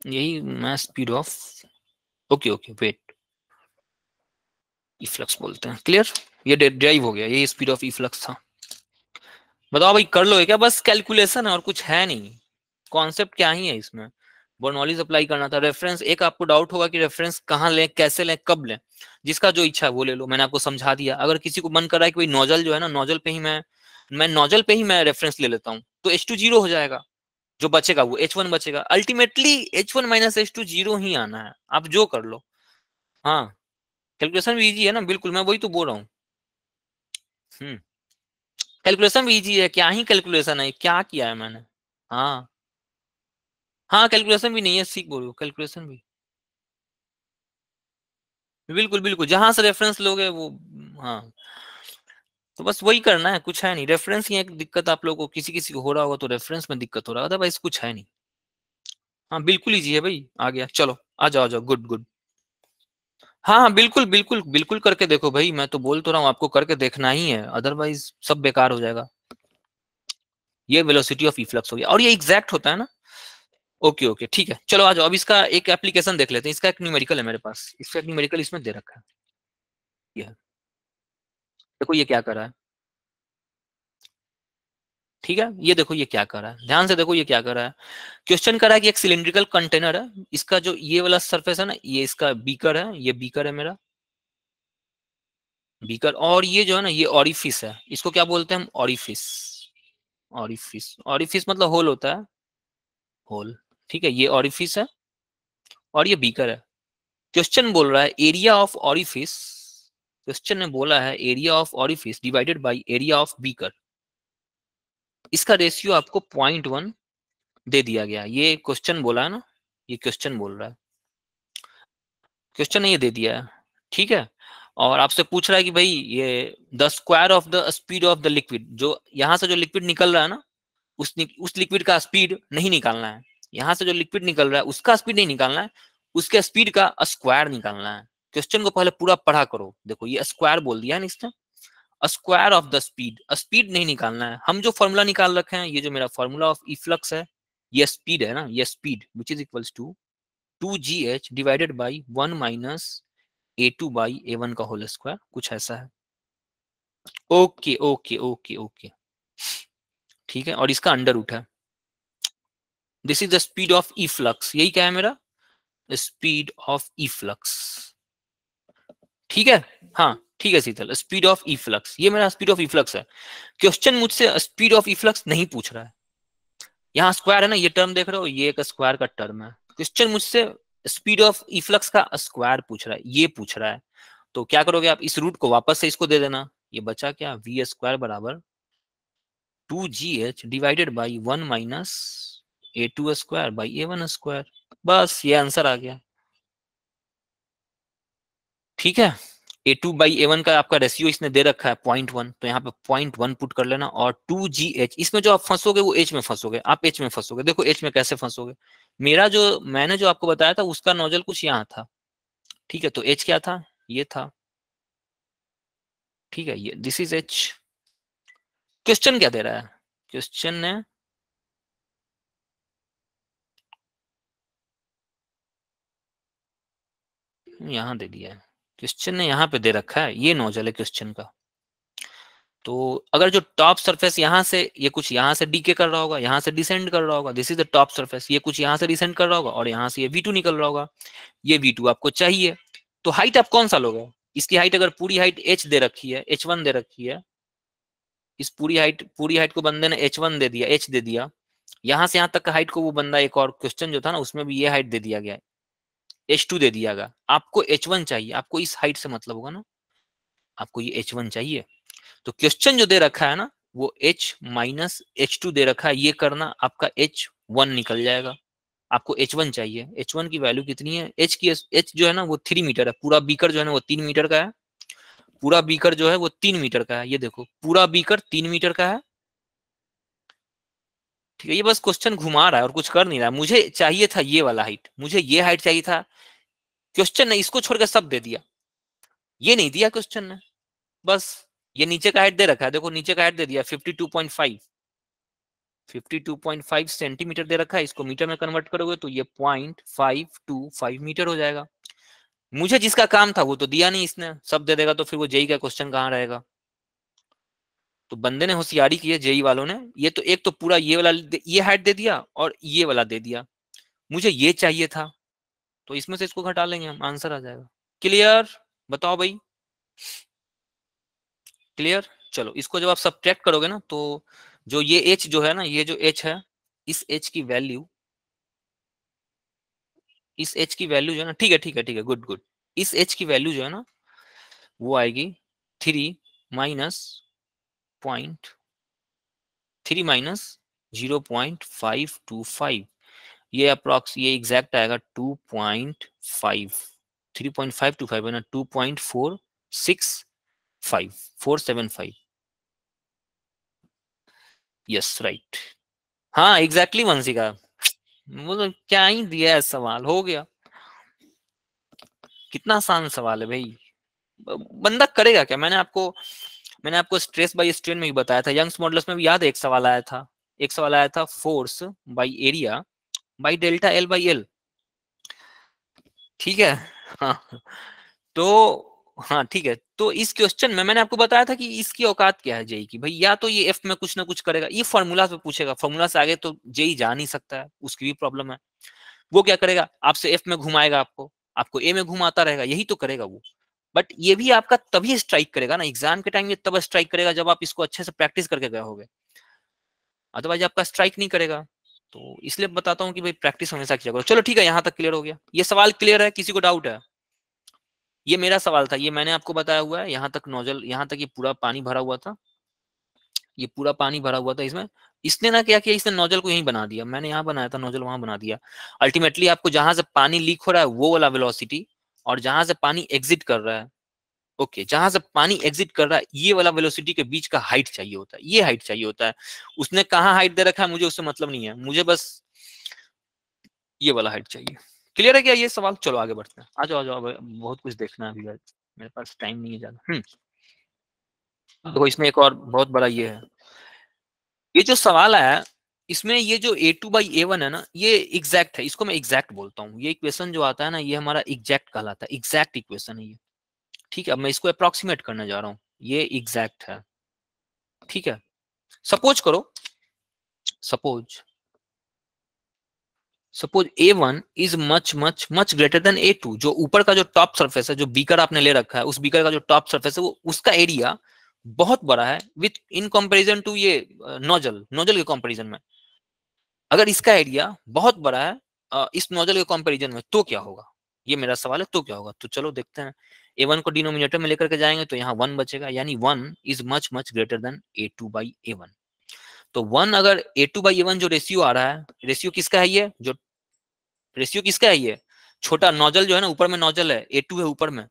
यही मैं speed of okay okay wait efflux बोलते हैं क्लियर ये ड्राइव हो गया यही स्पीड ऑफ इफ्लक्स था बताओ भाई कर लो क्या बस कैलकुलेशन है और कुछ है नहीं कॉन्सेप्ट क्या ही है इसमें बर्नौलीज अप्लाई करना था रेफरेंस एक आपको डाउट होगा कि रेफरेंस कहाँ लें कैसे लें कब लें जिसका जो इच्छा है वो ले लो मैंने आपको समझा दिया अगर किसी को मन कर रहा है कि भाई नोजल जो है ना नोजल पे ही मैं मैं नोजल पे ही मैं रेफरेंस ले लेता हूँ तो एच टू जीरो हो जाएगा जो बचेगा वो एच वन बचेगा ultimately H one minus H two zero ही आना है आप जो कर लो हाँ कैलकुलेशन भी ईजी है ना बिल्कुल मैं वही तो बोल रहा हूँ कैलकुलेशन हम्म, भी ईजी है क्या ही कैलकुलेशन है क्या किया है मैंने हाँ हाँ कैलकुलेशन भी नहीं है सीख बोलो कैलकुलेशन भी बिल्कुल बिल्कुल जहां से रेफरेंस लोगे वो हाँ तो बस वही करना है कुछ है नहीं रेफरेंस ही एक दिक्कत आप लोगों को किसी किसी को हो रहा होगा तो रेफरेंस में दिक्कत हो रहा होगा भाई कुछ है नहीं हाँ बिल्कुल ईजी है भाई आ गया चलो आ जाओ आ जाओ गुड गुड हाँ हाँ बिल्कुल बिल्कुल बिल्कुल करके देखो भाई मैं तो बोल तो रहा हूँ आपको करके देखना ही है अदरवाइज सब बेकार हो जाएगा ये वेलोसिटी ऑफ इफ्लक्स हो गया और ये एग्जैक्ट होता है ना ओके ओके ठीक है चलो आ जाओ अब इसका एक एप्लीकेशन देख लेते हैं इसका एक न्यूमेरिकल है मेरे पास इसका एक न्यूमेरिकल इसमें दे रखा है यह देखो ये क्या कर रहा है ठीक है ये देखो ये क्या कर रहा है ध्यान से देखो ये क्या कर रहा है क्वेश्चन कर रहा है कि एक सिलिंड्रिकल कंटेनर है इसका जो ये वाला सरफेस है ना ये इसका बीकर है ये बीकर है मेरा बीकर और ये जो है ना ये ऑरिफिस है इसको क्या बोलते हैं हम ऑरिफिस ऑरिफिस ऑरिफिस मतलब होल होता है होल ठीक है ये ऑरिफिस है और ये बीकर है क्वेश्चन बोल रहा है एरिया ऑफ ऑरिफिस क्वेश्चन ने बोला है area of orifice divided by area of beaker इसका रेशियो आपको पॉइंट वन दे दिया गया ये क्वेश्चन बोला है ना ये क्वेश्चन बोल रहा है क्वेश्चन ने ये दे दिया है ठीक है और आपसे पूछ रहा है कि भाई ये the square of the speed of the liquid जो यहां से जो लिक्विड निकल रहा है ना उस उस लिक्विड का स्पीड नहीं निकालना है यहां से जो लिक्विड निकल रहा है उसका स्पीड नहीं निकालना है उसके स्पीड का स्क्वायर निकालना है क्वेश्चन को पहले पूरा पढ़ा करो देखो ये स्क्वायर बोल दिया है इसने square of the speed speed नहीं निकालना है हम जो फॉर्मूला निकाल रखे हैं ये जो मेरा फॉर्मूला ऑफ इफ्लक्स है ये स्पीड है ना ये speed which is equals to two ji H divided by one minus A two by A one का होल स्क्वायर कुछ ऐसा है ओके ओके ओके ओके ठीक है और इसका अंडर रूट है this is the speed of efflux यही क्या है मेरा स्पीड ऑफ ई फ्लक्स ठीक है हाँ ठीक है Sheetal speed of efflux ये मेरा स्पीड ऑफ ई फ्लक्स है क्वेश्चन मुझसे स्पीड ऑफ ई फ्लक्स नहीं पूछ रहा है यहाँ स्क्वायर है ना ये टर्म देख रहे हो ये एक स्क्वायर का टर्म है क्वेश्चन मुझसे स्पीड ऑफ ई फ्लक्स का स्क्वायर पूछ रहा है ये पूछ रहा है तो क्या करोगे आप इस रूट को वापस से इसको दे देना ये बचा क्या वी स्क्वायर बराबर two ji H divided by one minus A two square by A one square बस ये आंसर आ गया ठीक है ए टू बाई ए वन का आपका रेशियो इसने दे रखा है पॉइंट वन तो यहाँ पे पॉइंट वन पुट कर लेना और टू जी एच इसमें जो आप फंसोगे वो एच में फंसोगे आप एच में फंसोगे देखो एच में कैसे फंसोगे मेरा जो मैंने जो आपको बताया था उसका नोजल कुछ यहाँ था ठीक है तो एच क्या था ये था ठीक है ये दिस इज एच क्वेश्चन क्या दे रहा है क्वेश्चन ने यहाँ दे दिया है क्वेश्चन ने यहाँ पे दे रखा है ये नोजल है क्वेश्चन का तो अगर जो टॉप सरफेस यहाँ से ये यह कुछ यहाँ से डी के कर रहा होगा यहाँ से डिसेंड कर रहा होगा this is the top surface ये कुछ यहाँ से डिसेंड कर रहा होगा और यहाँ से ये वी निकल रहा होगा ये वी आपको चाहिए तो हाइट आप कौन सा लोगे इसकी हाइट अगर पूरी हाइट एच दे रखी है एच दे रखी है इस पूरी हाइट पूरी हाइट को बंदे ने एच दे दिया एच दे दिया यहाँ से यहाँ तक का हाइट को वो बंदा एक और क्वेश्चन जो था ना उसमें भी ये हाइट दे दिया गया एच टू दे दिया गया आपको एच वन चाहिए आपको इस हाइट से मतलब होगा ना आपको ये एच वन चाहिए तो क्वेश्चन जो दे रखा है ना वो एच माइनस एच टू दे रखा है ये करना आपका एच वन निकल जाएगा आपको एच वन चाहिए एच वन की वैल्यू कितनी है एच की एच जो है ना वो थ्री मीटर है पूरा बीकर जो है ना वो तीन मीटर का है पूरा बीकर जो है वो तीन मीटर का है ये देखो पूरा बीकर तीन मीटर का है ठीक है ये बस क्वेश्चन घुमा रहा है और कुछ कर नहीं रहा है मुझे चाहिए था ये वाला हाइट मुझे ये हाइट चाहिए था क्वेश्चन ने इसको छोड़कर सब दे दिया ये नहीं दिया क्वेश्चन ने बस ये नीचे का हाइट दे रखा है देखो नीचे का हाइट दे दिया 52.5 52.5 सेंटीमीटर दे रखा है इसको मीटर में कन्वर्ट करोगे तो ये point five two five meter हो जाएगा मुझे जिसका काम था वो तो दिया नहीं इसने सब दे देगा तो फिर वो जेई का क्वेश्चन कहाँ रहेगा तो बंदे ने होशियारी की है जेई वालों ने ये तो एक तो पूरा ये वाला ये हाइट दे दिया और ये वाला दे दिया मुझे ये चाहिए था तो इसमें से इसको घटा लेंगे हम आंसर आ जाएगा क्लियर बताओ भाई क्लियर चलो इसको जब आप सब्ट्रैक्ट करोगे ना तो जो ये एच जो है ना ये जो एच है इस एच की वैल्यू इस एच की वैल्यू जो है ना ठीक है ठीक है ठीक है गुड गुड इस एच की वैल्यू जो है ना वो आएगी three minus point three minus zero point five two five ये अप्रॉक्स ये एग्जैक्ट आएगा two point five three point five two five है ना two point four six five four seven five yes right हाँ एग्जैक्टली वंशी का तो क्या ही दिया है सवाल हो गया कितना आसान सवाल है भाई बंदा करेगा क्या मैंने आपको मैंने आपको स्ट्रेस बाय स्ट्रेन में भी बताया था यंग्स मॉडल्स में भी याद है एक सवाल आया था एक सवाल आया था force by area by delta l by l ठीक है हाँ तो हाँ ठीक है तो इस क्वेश्चन में मैंने आपको बताया था कि इसकी औकात क्या है जेई की भाई या तो ये एफ में कुछ ना कुछ करेगा ये फॉर्मूला पे पूछेगा फॉर्मूला से आगे तो जेई जा नहीं सकता है उसकी भी प्रॉब्लम है वो क्या करेगा आपसे एफ में घुमाएगा आपको आपको ए में घुमाता रहेगा यही तो करेगा वो बट ये भी आपका तभी स्ट्राइक करेगा ना एग्जाम के टाइम में तब स्ट्राइक करेगा जब आप इसको अच्छे से प्रैक्टिस करके गए होगे अदरवाइज आपका स्ट्राइक नहीं करेगा तो इसलिए बताता हूँ कि भाई प्रैक्टिस हमेशा किया करो चलो ठीक है यहाँ तक क्लियर हो गया ये सवाल क्लियर है किसी को डाउट है ये मेरा सवाल था ये मैंने आपको बताया हुआ है यहाँ तक नोजल यहाँ तक ये पूरा पानी भरा हुआ था ये पूरा पानी भरा हुआ था इसमें इसने ना क्या किया इसने नोजल को यहीं बना दिया मैंने यहाँ बनाया था नोजल वहां बना दिया अल्टीमेटली आपको जहां से पानी लीक हो रहा है वो वाला वेलोसिटी और जहां से पानी एग्जिट कर रहा है ओके okay, जहां से पानी एग्जिट कर रहा है ये वाला वेलोसिटी के बीच का हाइट चाहिए होता है ये हाइट चाहिए होता है उसने कहा हाइट दे रखा है मुझे उससे मतलब नहीं है मुझे बस ये वाला हाइट चाहिए क्लियर है क्या ये सवाल चलो आगे बढ़ते हैं आ जाओ आ जाओ बहुत कुछ देखना है अभी मेरे पास टाइम नहीं है ज्यादा हम्म। देखो इसमें एक और बहुत बड़ा ये है ये जो सवाल है इसमें ये जो a two by A one है ना ये एग्जैक्ट है इसको मैं एग्जैक्ट बोलता हूँ ये इक्वेशन जो आता है ना ये हमारा एग्जैक्ट कहलाता है एग्जैक्ट इक्वेशन है ये ठीक है अब मैं इसको अप्रोक्सीमेट करने जा रहा हूं ये एग्जैक्ट है ठीक है सपोज करो suppose suppose a one is much much much greater than A two जो ऊपर का जो टॉप सरफेस है जो बीकर आपने ले रखा है उस बीकर का जो टॉप सरफेस है वो उसका एरिया बहुत बड़ा है विथ इन कंपैरिजन टू ये नोजल नोजल के कंपैरिजन में अगर इसका एरिया बहुत बड़ा है इस नोजल के कंपैरिजन में तो क्या होगा ये मेरा सवाल है तो क्या होगा तो चलो देखते हैं ए वन को डिनोमिनेटर में लेकर के जाएंगे तो यहाँ वन बचेगा यानी one is much much greater than A two by A one तो वन अगर a two by A one जो रेशियो आ रहा है रेशियो किसका है ये जो रेशियो किसका है ये छोटा नोजल जो है ना ऊपर में नोजल है ए टू है ऊपर में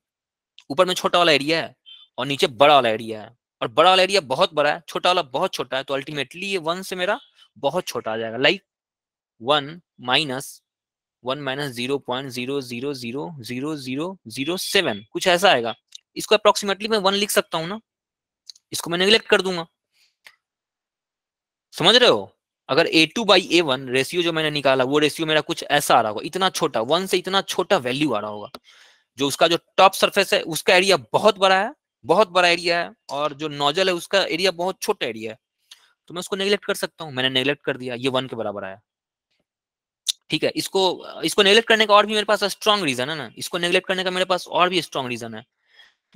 ऊपर में छोटा वाला एरिया है और नीचे बड़ा वाला एरिया है और बड़ा वाला एरिया बहुत बड़ा है छोटा वाला बहुत छोटा है तो अल्टीमेटली ये वन से मेरा बहुत छोटा आ जाएगा like one minus one minus zero point zero zero zero zero zero zero seven कुछ ऐसा आएगा इसको अप्रोक्सीमेटली मैं वन लिख सकता हूं ना इसको मैं निगलेक्ट कर दूंगा समझ रहे हो अगर a two by A one ratio जो मैंने निकाला वो रेशियो मेरा कुछ ऐसा आ रहा होगा इतना छोटा वन से इतना छोटा वैल्यू आ रहा होगा जो उसका जो टॉप सरफेस है उसका एरिया बहुत बड़ा है बहुत बड़ा एरिया है और जो नोजल है उसका एरिया बहुत छोटा एरिया है तो मैं उसको निगलेक्ट कर सकता हूँ मैंने निगलेक्ट कर दिया ये वन के बराबर आया ठीक है इसको इसको नेग्लेक्ट करने का और भी मेरे पास स्ट्रॉन्ग रीजन है ना इसको नेग्लेक्ट करने का मेरे पास और भी स्ट्रॉन्ग रीजन है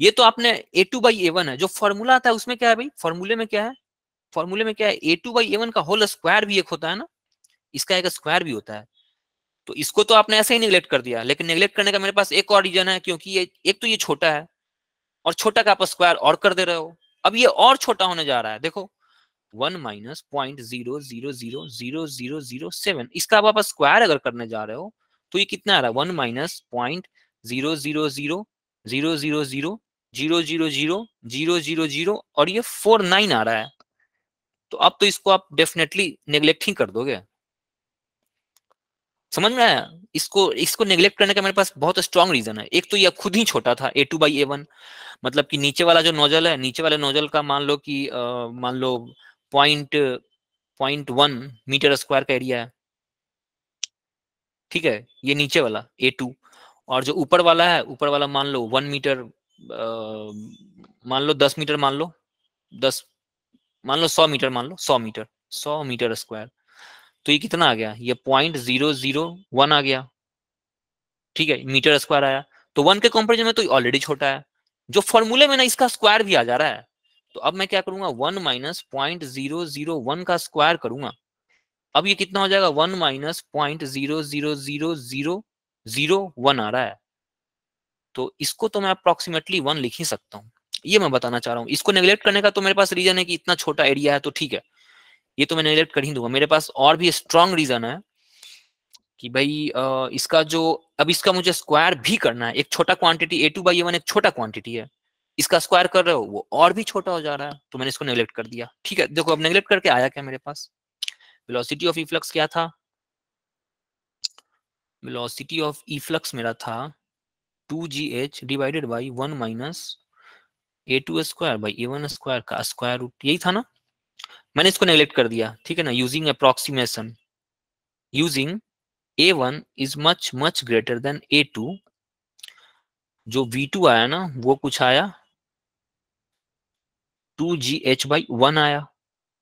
ये तो आपने a two by A one है जो फॉर्मूला आता है उसमें क्या है भाई फॉर्मूले में क्या है फॉर्मूले में क्या है ए टू बाई ए वन का होल स्क्वायर भी एक होता है ना इसका एक स्क्वायर भी होता है तो इसको तो आपने ऐसे ही निगलेक्ट कर दिया लेकिन निगलेक्ट करने का मेरे पास एक और रीजन है क्योंकि ये एक तो ये छोटा है और छोटा का आप स्क्वायर और कर दे रहे हो अब ये और छोटा होने जा रहा है देखो one minus point zero zero zero zero zero zero seven इसका आप स्क्वायर अगर करने जा रहे हो तो ये कितना आ रहा है one minus point zero zero zero zero zero zero zero zero zero zero zero zero और ये फोर नाइन आ रहा है तो अब तो इसको आप डेफिनेटली नेग्लेक्ट ही कर दोगे समझ में आया इसको इसको नेग्लेक्ट करने का मेरे पास बहुत स्ट्रॉन्ग रीजन है एक तो यह खुद ही छोटा था a two by A one मतलब कि नीचे वाला जो नोजल है नीचे वाले नोजल का मान लो कि मान लो point point one meter square का एरिया है ठीक है ये नीचे वाला ए टू और जो ऊपर वाला है ऊपर वाला मान लो वन मीटर मान लो दस मीटर मान लो दस मान लो सौ मीटर मान लो सौ मीटर सौ मीटर स्क्वायर तो ये कितना आ गया ये पॉइंट जीरो जीरो वन आ गया ठीक है मीटर स्क्वायर आया तो वन के कॉम्पेरिजन में तो ऑलरेडी छोटा है जो फॉर्मूले में ना इसका स्क्वायर भी आ जा रहा है तो अब मैं क्या करूंगा one minus point zero zero one का स्क्वायर करूंगा अब ये कितना हो जाएगा one minus point zero zero zero zero zero one आ रहा है तो इसको तो मैं अप्रोक्सीमेटली वन लिख ही सकता हूँ ये मैं बताना चाह रहा हूँ इसको नेग्लेक्ट करने का तो मेरे पास रीजन है कि इतना छोटा एरिया है तो ठीक है ये तो मैं नेग्लेक्ट कर ही दूंगा मेरे पास और भी स्ट्रॉन्ग रीजन है कि भाई इसका जो अब इसका मुझे स्क्वायर भी करना है एक छोटा quantity a two by A one एक छोटा क्वांटिटी है इसका स्क्वायर कर रहे हो वो और भी छोटा हो जा रहा है तो मैंने इसको नेग्लेक्ट कर दिया ठीक है देखो अब नेग्लेक्ट करके आया क्या मेरे पास वेलोसिटी ऑफ इफ्लक्स क्या था वेलोसिटी ऑफ इफ्लक्स मेरा था 2gh divided by 1 minus a2 square by a1 square का स्क्वायर रूट यही था ना मैंने इसको नेग्लेक्ट कर दिया ठीक है ना using approximation using a1 is much much greater than a2 जो v2 आया ना वो कुछ आया two ji h by one आया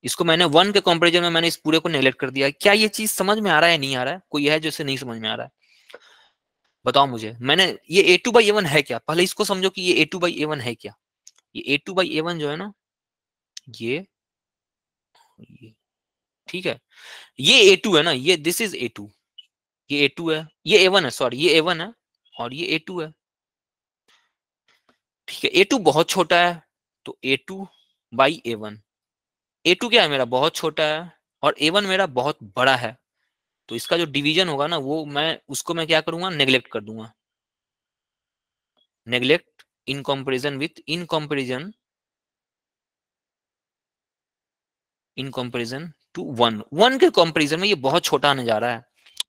इसको मैंने वन के कॉम्पेरिजन में मैंने इस पूरे को नेग्लेक्ट कर दिया क्या ये चीज समझ में आ रहा है नहीं आ रहा है कोई है जो इसे नहीं समझ में आ रहा है बताओ मुझे मैंने ये a two by A one है क्या पहले इसको समझो कि ये a two by A one है क्या ये a two by A one जो है ना ये ये ठीक है ये ए टू है ना ये दिस इज ए टू ये ए टू है ये ए वन है सॉरी ये ए वन है और ये ए टू है ठीक है ए टू बहुत छोटा है तो ए two by A one a two क्या है मेरा बहुत छोटा है और ए वन मेरा बहुत बड़ा है तो इसका जो डिवीजन होगा ना वो मैं उसको मैं क्या करूंगा नेग्लेक्ट कर दूंगा neglect in comparison with in comparison in comparison to one one के कंपेरिजन में ये बहुत छोटा आने जा रहा है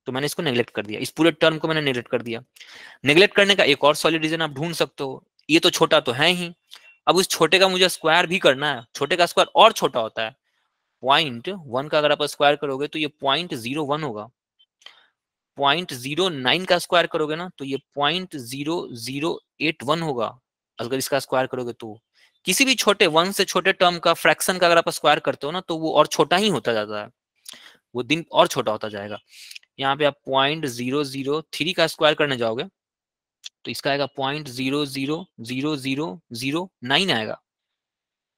तो मैंने इसको नेग्लेक्ट कर दिया इस पूरे टर्म को मैंने नेग्लेक्ट कर दिया नेग्लेक्ट करने का एक और सॉलिड रीजन आप ढूंढ सकते हो ये तो छोटा तो है ही अब उस छोटे का मुझे स्क्वायर भी करना है छोटे का स्क्वायर और छोटा होता है पॉइंट वन का अगर आप स्क्वायर करोगे तो ये पॉइंट जीरो वन होगा पॉइंट जीरो नाइन का स्क्वायर करोगे ना तो ये point zero zero eight one होगा अगर इसका स्क्वायर करोगे तो किसी भी छोटे वन से छोटे टर्म का फ्रैक्शन का अगर आप स्क्वायर करते हो ना तो वो और छोटा ही होता जाता है वो दिन और छोटा होता जाएगा यहाँ पे आप पॉइंट जीरो जीरो थ्री का स्क्वायर करने जाओगे तो इसका आएगा point zero zero zero zero zero nine आएगा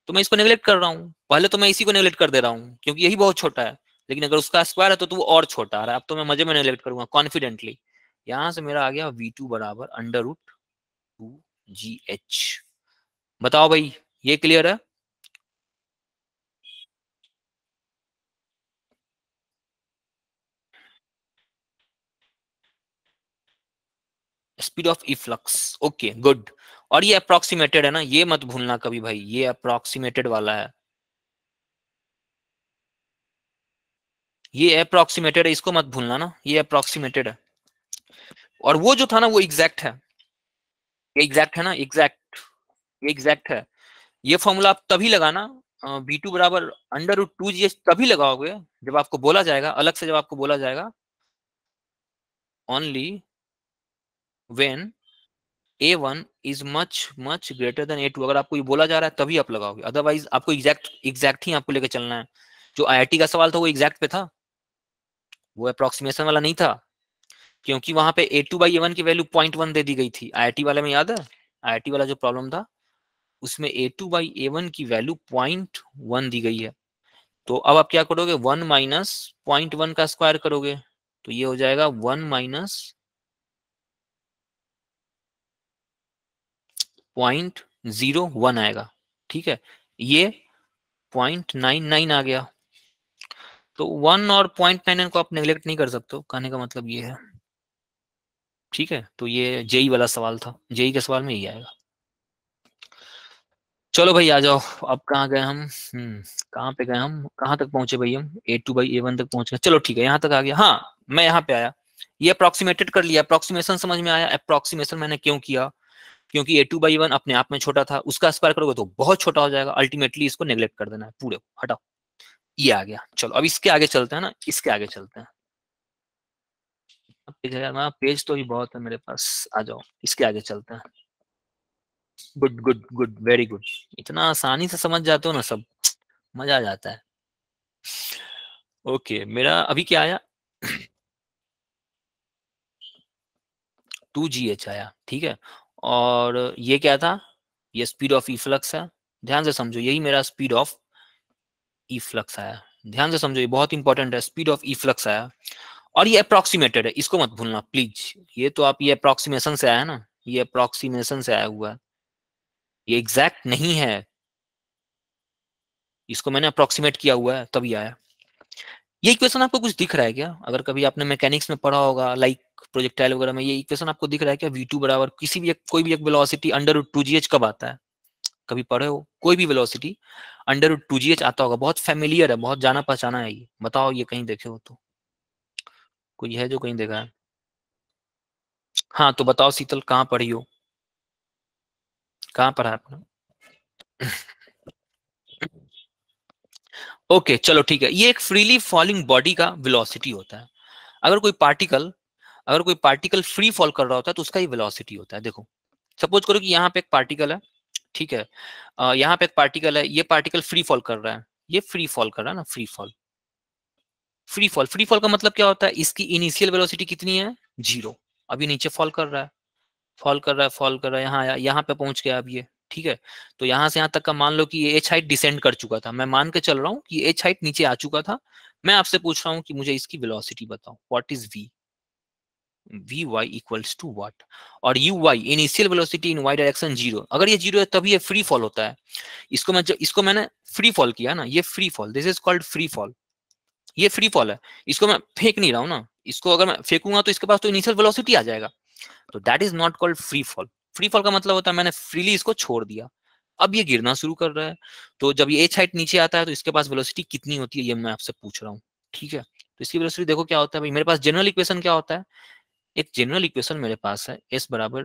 तो मैं इसको निगलेक्ट कर रहा हूँ पहले तो मैं इसी को नेग्लेक्ट कर दे रहा हूँ क्योंकि यही बहुत छोटा है लेकिन अगर उसका स्क्वायर है तो, तो वो और छोटा आ रहा है अब तो मैं मजे में निगलेक्ट करूंगा कॉन्फिडेंटली यहां से मेरा आ गया वी टू बराबर अंडर रूट टू जी एच बताओ भाई ये क्लियर है speed of efflux okay good और ये अप्रोक्सीमेटेड है ना ये मत भूलना कभी भाई ये अप्रोक्सीमेटेड वाला है ये अप्रोक्सीमेटेड है इसको मत भूलना ना ये अप्रोक्सीमेटेड है और वो जो था ना वो एग्जैक्ट है ये एग्जैक्ट है ना एग्जैक्ट ये एग्जैक्ट है ये फॉर्मूला आप तभी लगाना बी टू बराबर अंडर रूट टू जी तभी लगाओगे जब आपको बोला जाएगा अलग से जब आपको बोला जाएगा only when a one is much much greater than A two अगर आपको ये बोला जा रहा है तभी आप लगाओगे अदरवाइज आपको एग्जैक्ट एग्जैक्ट ही आपको लेकर चलना है जो आई का सवाल था वो एग्जैक्ट पे था वो अप्रोक्सीमेशन वाला नहीं था क्योंकि वहां पे ए टू बाई ए की वैल्यू पॉइंट वन दे दी गई थी आई वाले में याद है आई वाला जो प्रॉब्लम था उसमें ए टू बाई ए की वैल्यू पॉइंट वन दी गई है तो अब आप क्या करोगे वन माइनस पॉइंट वन का स्क्वायर करोगे तो ये हो जाएगा one minus point zero one आएगा ठीक है ये पॉइंट नाइन नाइन आ गया तो वन और पॉइंट नाइन नाइन को आप नेग्लेक्ट नहीं कर सकते कहने का मतलब ये है ठीक है तो ये जेई वाला सवाल था जेई के सवाल में ही आएगा चलो भाई आ जाओ अब कहाँ गए हम हम्म, कहाँ पे गए हम कहाँ तक पहुंचे भाई हम a two by A one तक पहुंच गए चलो ठीक है यहाँ तक आ गया हाँ मैं यहाँ पे आया ये अप्रोक्सीमेटेड कर लिया अप्रोक्सीमेशन समझ में आया अप्रोक्सीमेशन मैंने क्यों किया क्योंकि ए टू बाई वन अपने आप में छोटा था उसका स्क्वायर करोगे तो बहुत छोटा हो जाएगा अल्टीमेटली इसको नेग्लेक्ट कर देना है पूरे हटाओ ये आ गया चलो अब इसके आगे चलते हैं ना इसके आगे चलते हैं पेज हाँ, तो ही बहुत है मेरे पास आ जाओ इसके आगे चलते हैं good good good very good इतना आसानी से समझ जाते हो ना सब मजा आ जाता है ओके मेरा अभी क्या आया टू जी एच आया ठीक है और ये क्या था ये स्पीड ऑफ इफ्लक्स है ध्यान से समझो यही मेरा स्पीड ऑफ इफ्लक्स आया ध्यान से समझो ये बहुत इंपॉर्टेंट है स्पीड ऑफ इफ्लक्स आया और ये अप्रोक्सीमेटेड है इसको मत भूलना प्लीज ये तो आप ये अप्रोक्सीमेशन से आया है ना ये अप्रोक्सीमेशन से आया हुआ है ये एग्जैक्ट नहीं है इसको मैंने अप्रोक्सीमेट किया हुआ है तभी आया ये इक्वेशन आपको कुछ दिख रहा है क्या अगर कभी आपने मैकेनिक्स में पढ़ा होगा लाइक प्रोजेक्टाइल वगैरह में ये इक्वेशन आपको दिख रहा है क्या वी टू बराबर किसी भी एक कोई भी एक वेलोसिटी अंडर टू जी एच कब आता है कभी पढ़े हो कोई भी वेलोसिटी अंडर टू जी एच आता होगा बहुत फेमिलियर है बहुत जाना पहचाना है ये बताओ ये कहीं देखे हो तो कोई है जो कहीं देखा है हाँ तो बताओ शीतल कहाँ पढ़ी हो कहाँ पढ़ा आपने ओके okay, चलो ठीक है ये एक फ्रीली फॉलिंग बॉडी का वेलोसिटी होता है अगर कोई पार्टिकल अगर कोई पार्टिकल फ्री फॉल कर रहा होता है तो उसका ही वेलोसिटी होता है देखो सपोज करो कि यहाँ पे एक पार्टिकल है ठीक है यहाँ पे एक पार्टिकल है ये पार्टिकल फ्री फॉल कर रहा है ये फ्री फॉल कर रहा है ना free fall free fall free fall का मतलब क्या होता है इसकी इनिशियल वेलोसिटी कितनी है जीरो अभी नीचे फॉल कर रहा है फॉल कर रहा है फॉल कर रहा है यहाँ आया यहाँ पे पहुंच गया अब ये ठीक है तो यहाँ से यहाँ तक का मान लो कि ये एच हाइट डिसेंड कर चुका था मैं मान के चल रहा हूँ कि एच हाइट नीचे आ चुका था मैं आपसे पूछ रहा हूँ कि मुझे इसकी वेलोसिटी बताओ what is v vy equals to what और uy initial velocity in y direction zero अगर ये जीरो है तभी ये फ्री फॉल होता है इसको मैं इसको मैंने फ्री फॉल किया ना ये free fall this is called free fall ये फ्री फॉल है इसको मैं फेंक नहीं रहा हूँ ना इसको अगर मैं फेंकूंगा तो इसके पास तो इनिशियल वेलोसिटी आ जाएगा तो that is not called free fall free fall का मतलब होता है मैंने फ्रीली इसको छोड़ दिया अब ये गिरना शुरू कर रहा है तो जब ये एच हाइट नीचे आता है तो इसके पास वेलोसिटी कितनी होती है ये मैं आपसे पूछ रहा हूँ ठीक है तो इसकी वेलोसिटी देखो क्या होता है भाई मेरे पास जनरल इक्वेशन क्या होता है एक जनरल इक्वेशन मेरे पास है एस बराबर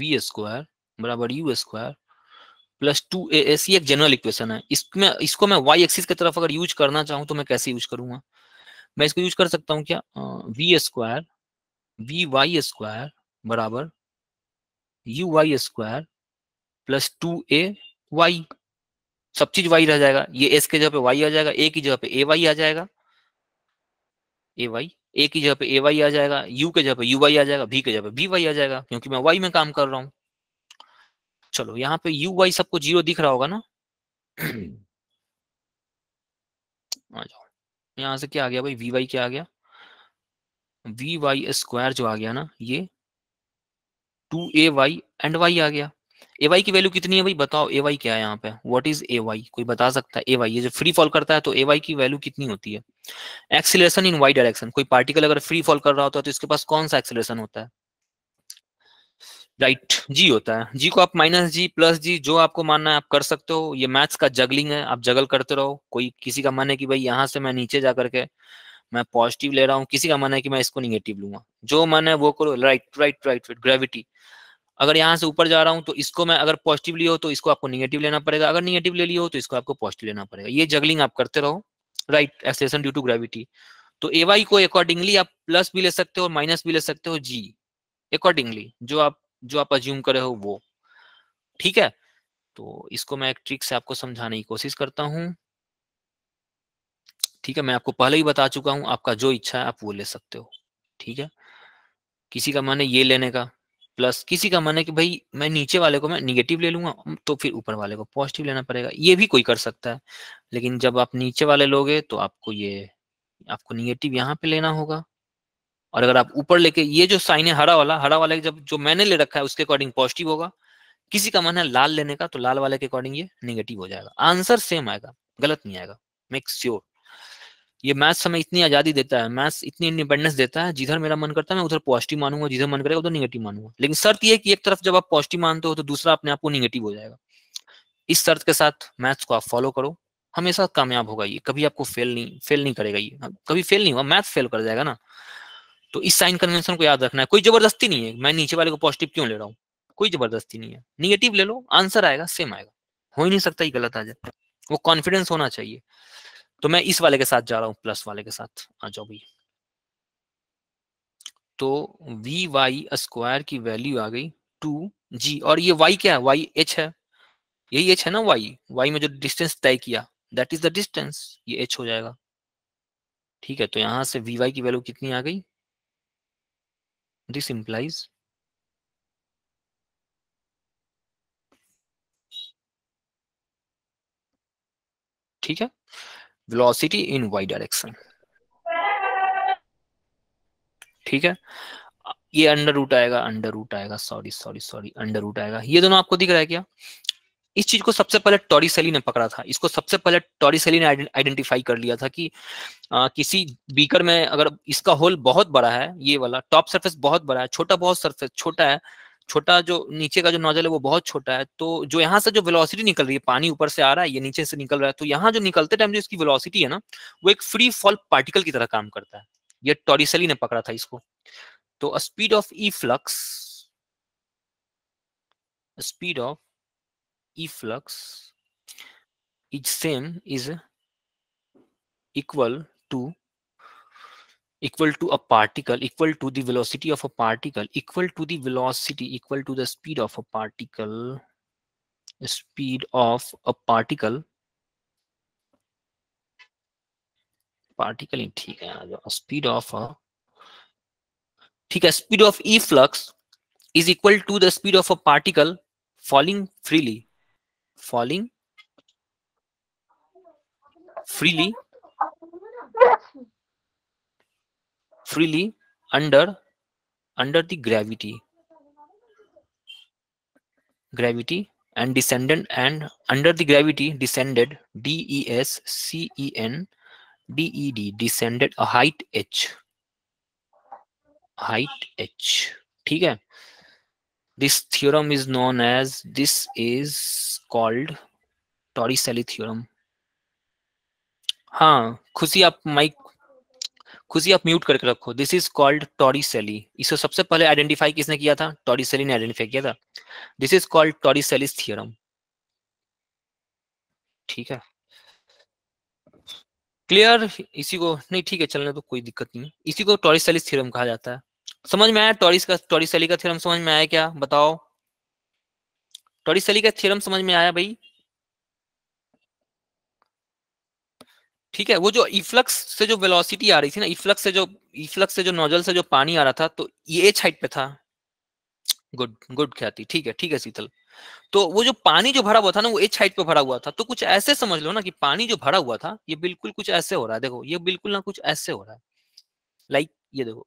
वी स्क्वायर बराबर u square plus two a s ये एक जनरल इक्वेशन है इसमें इसको मैं वाई एक्सिस की तरफ अगर यूज करना चाहूं तो मैं कैसे यूज करूंगा मैं इसको यूज कर सकता हूँ क्या v square v y square बराबर u y square plus two a y सब चीज वाई रह जाएगा ये एस के जगह पे वाई आ जाएगा ए की जगह पे ए वाई आ जाएगा ए वाई ए की जगह पे ए वाई आ जाएगा यू के जगह पे यू वाई आ जाएगा बी के जगह पे बी वाई आ जाएगा क्योंकि मैं वाई में काम कर रहा हूँ चलो यहाँ पे यू वाई सबको जीरो दिख रहा होगा ना आ जाओ यहाँ से क्या आ गया भाई वी वाई क्या आ गया वी वाई स्क्वायर जो आ गया ना ये two a y and y आ गया ए वाई की वैल्यू कितनी है भाई बताओ ए वाई क्या है यहाँ पे व्हाट इज ए वाई कोई बता सकता है ए वाई ये जो फ्री फॉल करता है तो ए वाई की वैल्यू कितनी होती है एक्सिलेशन इन वाई डायरेक्शन कोई पार्टिकल अगर फ्री फॉल कर रहा होता है तो इसके पास कौन सा एक्सिलेशन होता है राइट right, जी होता है जी को आप माइनस जी प्लस जी जो आपको मानना है आप कर सकते हो ये मैथ्स का जगलिंग है आप जगल करते रहो कोई किसी का मन है कि भाई यहाँ से मैं नीचे जा करके मैं पॉजिटिव ले रहा हूँ किसी का मन है कि मैं इसको निगेटिव लूंगा जो मन है वो करो right right right right gravity अगर यहाँ से ऊपर जा रहा हूँ तो इसको मैं अगर पॉजिटिव लिया हो तो इसको आपको निगेटिव लेना पड़ेगा अगर निगेटिव ले लिया हो तो इसको आपको पॉजिटिव लेना पड़ेगा ये जगलिंग आप करते रहो right acceleration due to gravity तो ए वाई को अकॉर्डिंगली आप प्लस भी ले सकते हो माइनस भी ले सकते हो जी अकॉर्डिंगली जो आप जो आप अज्यूम करे हो वो ठीक है तो इसको मैं एक ट्रिक से आपको समझाने की कोशिश करता हूँ ठीक है मैं आपको पहले ही बता चुका हूं आपका जो इच्छा है आप वो ले सकते हो ठीक है किसी का मन है ये लेने का प्लस किसी का मन है कि भाई मैं नीचे वाले को मैं निगेटिव ले लूंगा तो फिर ऊपर वाले को पॉजिटिव लेना पड़ेगा ये भी कोई कर सकता है लेकिन जब आप नीचे वाले लोगे तो आपको ये आपको निगेटिव यहाँ पे लेना होगा और अगर आप ऊपर लेके ये जो साइन है हरा वाला हरा वाला जब जो मैंने ले रखा है उसके अकॉर्डिंग पॉजिटिव होगा किसी का मन है लाल लेने का तो लाल वाले के अकॉर्डिंग ये निगेटिव हो जाएगा आंसर सेम आएगा गलत नहीं आएगा मेक श्योर sure. ये मैथ्स हमें इतनी आजादी देता है मैथ्स इतनी इंडिपेंडेंस देता है जिधर मेरा मन करता है मैं उधर पॉजिटिव मानूंगा जिधर मन करेगा उधर निगेटिव मानूंगा लेकिन शर्त यह कि एक तरफ जब आप पॉजिटिव मानते हो तो दूसरा अपने आप को निगेटिव हो जाएगा इस शर्त के साथ मैथ्स को आप फॉलो करो हमेशा कामयाब होगा ये कभी आपको फेल नहीं फेल नहीं करेगा ये हाँ, कभी फेल नहीं हुआ मैथ फेल कर जाएगा ना तो इस साइन कन्वेंशन को याद रखना है कोई जबरदस्ती नहीं है मैं नीचे वाले को पॉजिटिव क्यों ले रहा हूँ कोई जबरदस्ती नहीं है निगेटिव ले लो आंसर आएगा सेम आएगा हो ही नहीं सकता ये गलत आ जाए वो कॉन्फिडेंस होना चाहिए तो मैं इस वाले के साथ जा रहा हूं प्लस वाले के साथ आ जाओ भैया तो वी वाई स्क्वायर की वैल्यू आ गई टू जी और ये वाई क्या है वाई एच है यही एच है ना वाई वाई में जो डिस्टेंस तय किया दैट इज द डिस्टेंस ये एच हो जाएगा ठीक है तो यहां से वी वाई की वैल्यू कितनी आ गई दिस इंप्लाइज ठीक है वेलोसिटी इन वाई डायरेक्शन ठीक है ये अंडर रूट आएगा अंडर रूट आएगा sorry sorry sorry under root आएगा ये दोनों आपको दिख रहा है क्या इस चीज को सबसे पहले टॉरी सेली ने पकड़ा था इसको सबसे पहले टॉरी सेली ने आइडेंटिफाई कर लिया था कि आ, किसी बीकर में अगर इसका होल बहुत बड़ा है ये वाला टॉप सरफेस बहुत बड़ा है छोटा बहुत सरफेस छोटा है छोटा जो नीचे का जो नोजल है वो बहुत छोटा है तो जो यहाँ से जो वेलोसिटी निकल रही है पानी ऊपर से आ रहा है ये नीचे से निकल रहा है तो यहाँ जो निकलते टाइम जो इसकी वेलोसिटी है ना वो एक फ्री फॉल पार्टिकल की तरह काम करता है ये टोरिसली ने पकड़ा था इसको तो speed of efflux speed of efflux is same is equal to equal to a particle equal to the velocity of a particle equal to the velocity equal to the speed of a particle speed of a particle particle in ठीक है speed of a ठीक है speed of efflux is equal to the speed of a particle falling freely falling freely freely under under the gravity gravity and descendant and under the gravity descended d e s c e n d e d descended a height h height h ठीक है this theorem is known as this is called torricelli theorem हाँ खुशी आप mic खुद ही आप mute करके रखो this is called टॉरिसेली इसको सबसे पहले आइडेंटिफाई किसने किया था टॉरिसेली ने आइडेंटिफाई किया था this is called Torricelli's theorem ठीक है क्लियर इसी को नहीं ठीक है चलने तो कोई दिक्कत नहीं इसी को टॉरिसेलिस थियोरम कहा जाता है समझ में आया टॉरिस का टॉरिसेली का थियोरम समझ में आया क्या बताओ टॉरिसेली का थियोरम समझ में आया भाई ठीक है वो जो इफ्लक्स से जो वेलोसिटी आ रही थी ना इफ्लक्स से जो इफ्लक्स से जो नोजल से जो पानी आ रहा था तो ये एच हाइट पे था गुड गुड ख्याति ठीक है ठीक है शीतल तो वो जो पानी जो भरा हुआ था ना वो एच हाइट पे भरा हुआ था तो कुछ ऐसे समझ लो ना कि पानी जो भरा हुआ था ये बिल्कुल कुछ ऐसे हो रहा है देखो ये बिल्कुल ना कुछ ऐसे हो रहा है लाइक ये देखो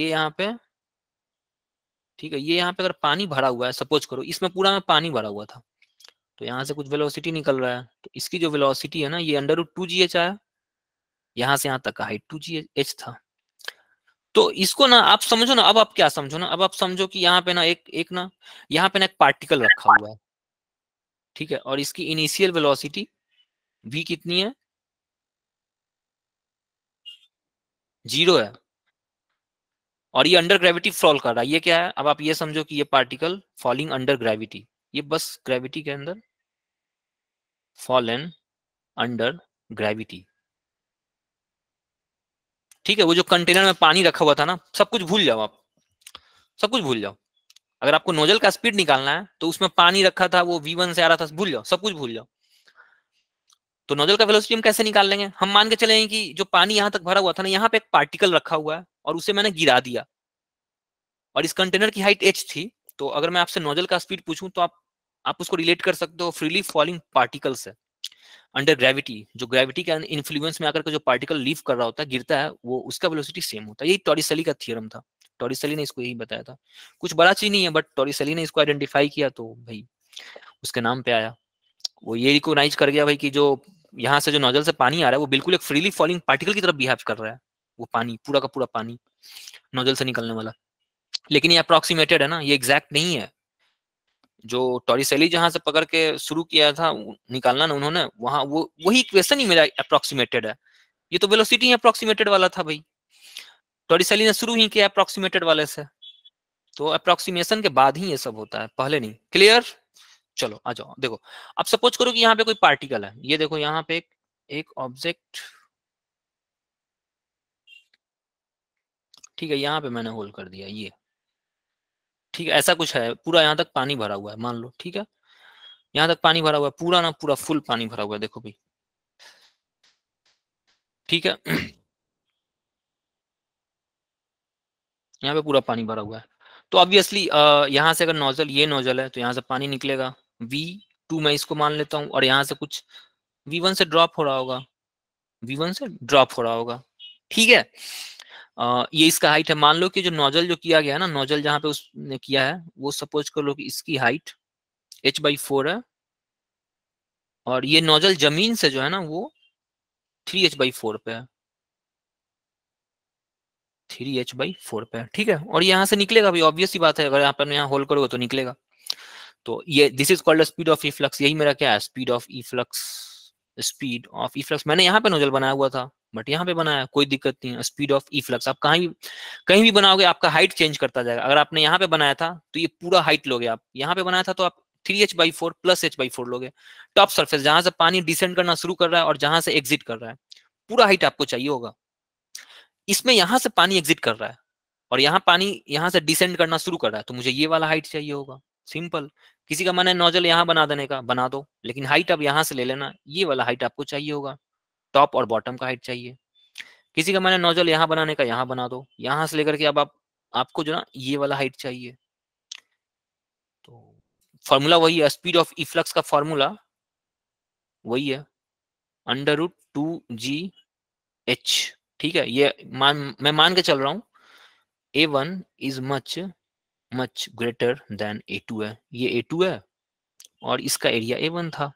ये यहाँ पे ठीक है ये यहाँ पे अगर पानी भरा हुआ है सपोज करो इसमें पूरा में पानी भरा हुआ था तो यहाँ से कुछ वेलोसिटी निकल रहा है तो इसकी जो वेलोसिटी है ना ये अंडर रूट टू जी एच आया यहाँ से यहाँ तक का हाइट टू जी एच था तो इसको ना आप समझो ना अब आप क्या समझो ना अब आप समझो कि यहाँ पे ना एक एक ना यहाँ पे ना एक पार्टिकल रखा हुआ है ठीक है और इसकी इनिशियल वेलोसिटी वी कितनी है जीरो है और ये अंडर ग्रेविटी फॉल कर रहा है ये क्या है अब आप ये समझो कि ये पार्टिकल फॉलिंग अंडर ग्रेविटी ये बस ग्रेविटी के अंदर फॉलन अंडर ग्रेविटी ठीक है वो जो कंटेनर में पानी रखा हुआ था ना सब कुछ भूल जाओ आप सब कुछ भूल जाओ अगर आपको नोजल का स्पीड निकालना है तो उसमें पानी रखा था वो वी से आ रहा था भूल जाओ सब कुछ भूल जाओ तो नोजल का वेलोसिटी हम कैसे निकाल लेंगे हम मान के चले कि जो पानी यहां तक भरा हुआ था ना यहाँ पे एक पार्टिकल रखा हुआ है और उसे मैंने गिरा दिया और इस कंटेनर की हाइट एच थी तो अगर मैं आपसे नोजल का स्पीड पूछूं तो आप आप उसको रिलेट कर सकते हो फ्रीली फॉलिंग पार्टिकल्स है अंडर ग्रेविटी जो ग्रेविटी के इन्फ्लुएंस में आकर के जो पार्टिकल लीव कर रहा होता है गिरता है वो उसका वेलोसिटी सेम होता है यही टॉरिसली का थियरम था टॉरिसली ने इसको यही बताया था कुछ बड़ा चीज नहीं है बट टॉरिसली ने इसको आइडेंटिफाई किया तो भाई उसके नाम पे आया वो ये रिकोनाइज कर गया भाई कि जो यहाँ से जो नोजल से पानी आ रहा है वो बिल्कुल एक फ्रीली फॉलिंग पार्टिकल की तरफ बिहेव कर रहा है वो पानी पूरा का पूरा पानी नोजल से निकलने वाला लेकिन ये अप्रोक्सीमेटेड है ना ये एग्जैक्ट नहीं है जो टॉरिसेली जहां से पकड़ के शुरू किया था निकालना ना उन्होंने वहां वो वही इक्वेशन ही मेरा अप्रोक्सीमेटेड है ये तो वेलोसिटी अप्रोक्सीमेटेड वाला था भाई टॉरिसेली ने शुरू ही किया अप्रोक्सीमेटेड वाले से तो अप्रोक्सीमेशन के बाद ही ये सब होता है पहले नहीं क्लियर चलो आ जाओ देखो अब सपोज करो कि यहाँ पे कोई पार्टिकल है ये देखो यहाँ पे एक ऑब्जेक्ट ठीक है यहाँ पे मैंने होल्ड कर दिया ये ठीक है ऐसा कुछ है पूरा यहाँ तक पानी भरा हुआ है मान लो ठीक है यहाँ तक पानी भरा हुआ है पूरा ना पूरा फुल पानी भरा हुआ है देखो भाई ठीक है यहाँ पे पूरा पानी भरा हुआ है तो ऑब्वियसली यहाँ से अगर नोजल ये नोजल है तो यहाँ से पानी निकलेगा वी टू मैं इसको मान लेता हूँ और यहाँ से कुछ वी वन से ड्रॉप हो रहा होगा V1 से ड्रॉप हो रहा होगा ठीक है ये इसका हाइट है मान लो कि जो नोजल जो किया गया है ना नोजल जहाँ पे उसने किया है वो सपोज कर लो कि इसकी हाइट एच बाई फोर है और ये नोजल जमीन से जो है ना वो थ्री एच बाई फोर पे है थ्री एच बाई फोर पे ठीक है और यहाँ से निकलेगा भाई ऑब्वियस ही बात है अगर आप यहाँ होल्ड करोगे तो निकलेगा तो ये this is called speed of efflux यही मेरा क्या है speed of efflux speed of efflux मैंने यहाँ पे नोजल बनाया हुआ था बट यहाँ पे बनाया कोई दिक्कत नहीं है स्पीड ऑफ ई फ्लक्स आप कहीं भी कहीं भी बनाओगे आपका हाइट चेंज करता जाएगा अगर आपने यहाँ पे बनाया था तो ये पूरा हाइट लोगे आप यहाँ पे बनाया था तो आप three h by four plus h by four लोगे टॉप सर्फेस जहां से पानी डिसेंड करना शुरू कर रहा है और जहां से एग्जिट कर रहा है पूरा हाइट आपको चाहिए होगा इसमें यहाँ से पानी एग्जिट कर रहा है और यहाँ पानी यहाँ से डिसेंड करना शुरू कर रहा है तो मुझे ये वाला हाइट चाहिए होगा सिंपल किसी का मन है नोजल यहाँ बना देने का बना दो लेकिन हाइट अब यहाँ से ले लेना ये वाला हाइट आपको चाहिए होगा टॉप और बॉटम का हाइट चाहिए किसी का मैंने नोजल यहाँ बनाने का यहाँ बना दो यहाँ से लेकर के अब आप आपको जो ना ये वाला हाइट चाहिए तो फॉर्मूला वही है स्पीड ऑफ इफ्लक्स का फॉर्मूला वही है अंडर रूट टू जी एच ठीक है ये मान मैं मान के चल रहा हूं A one is much much greater than A two है ये ए टू है और इसका एरिया ए वन था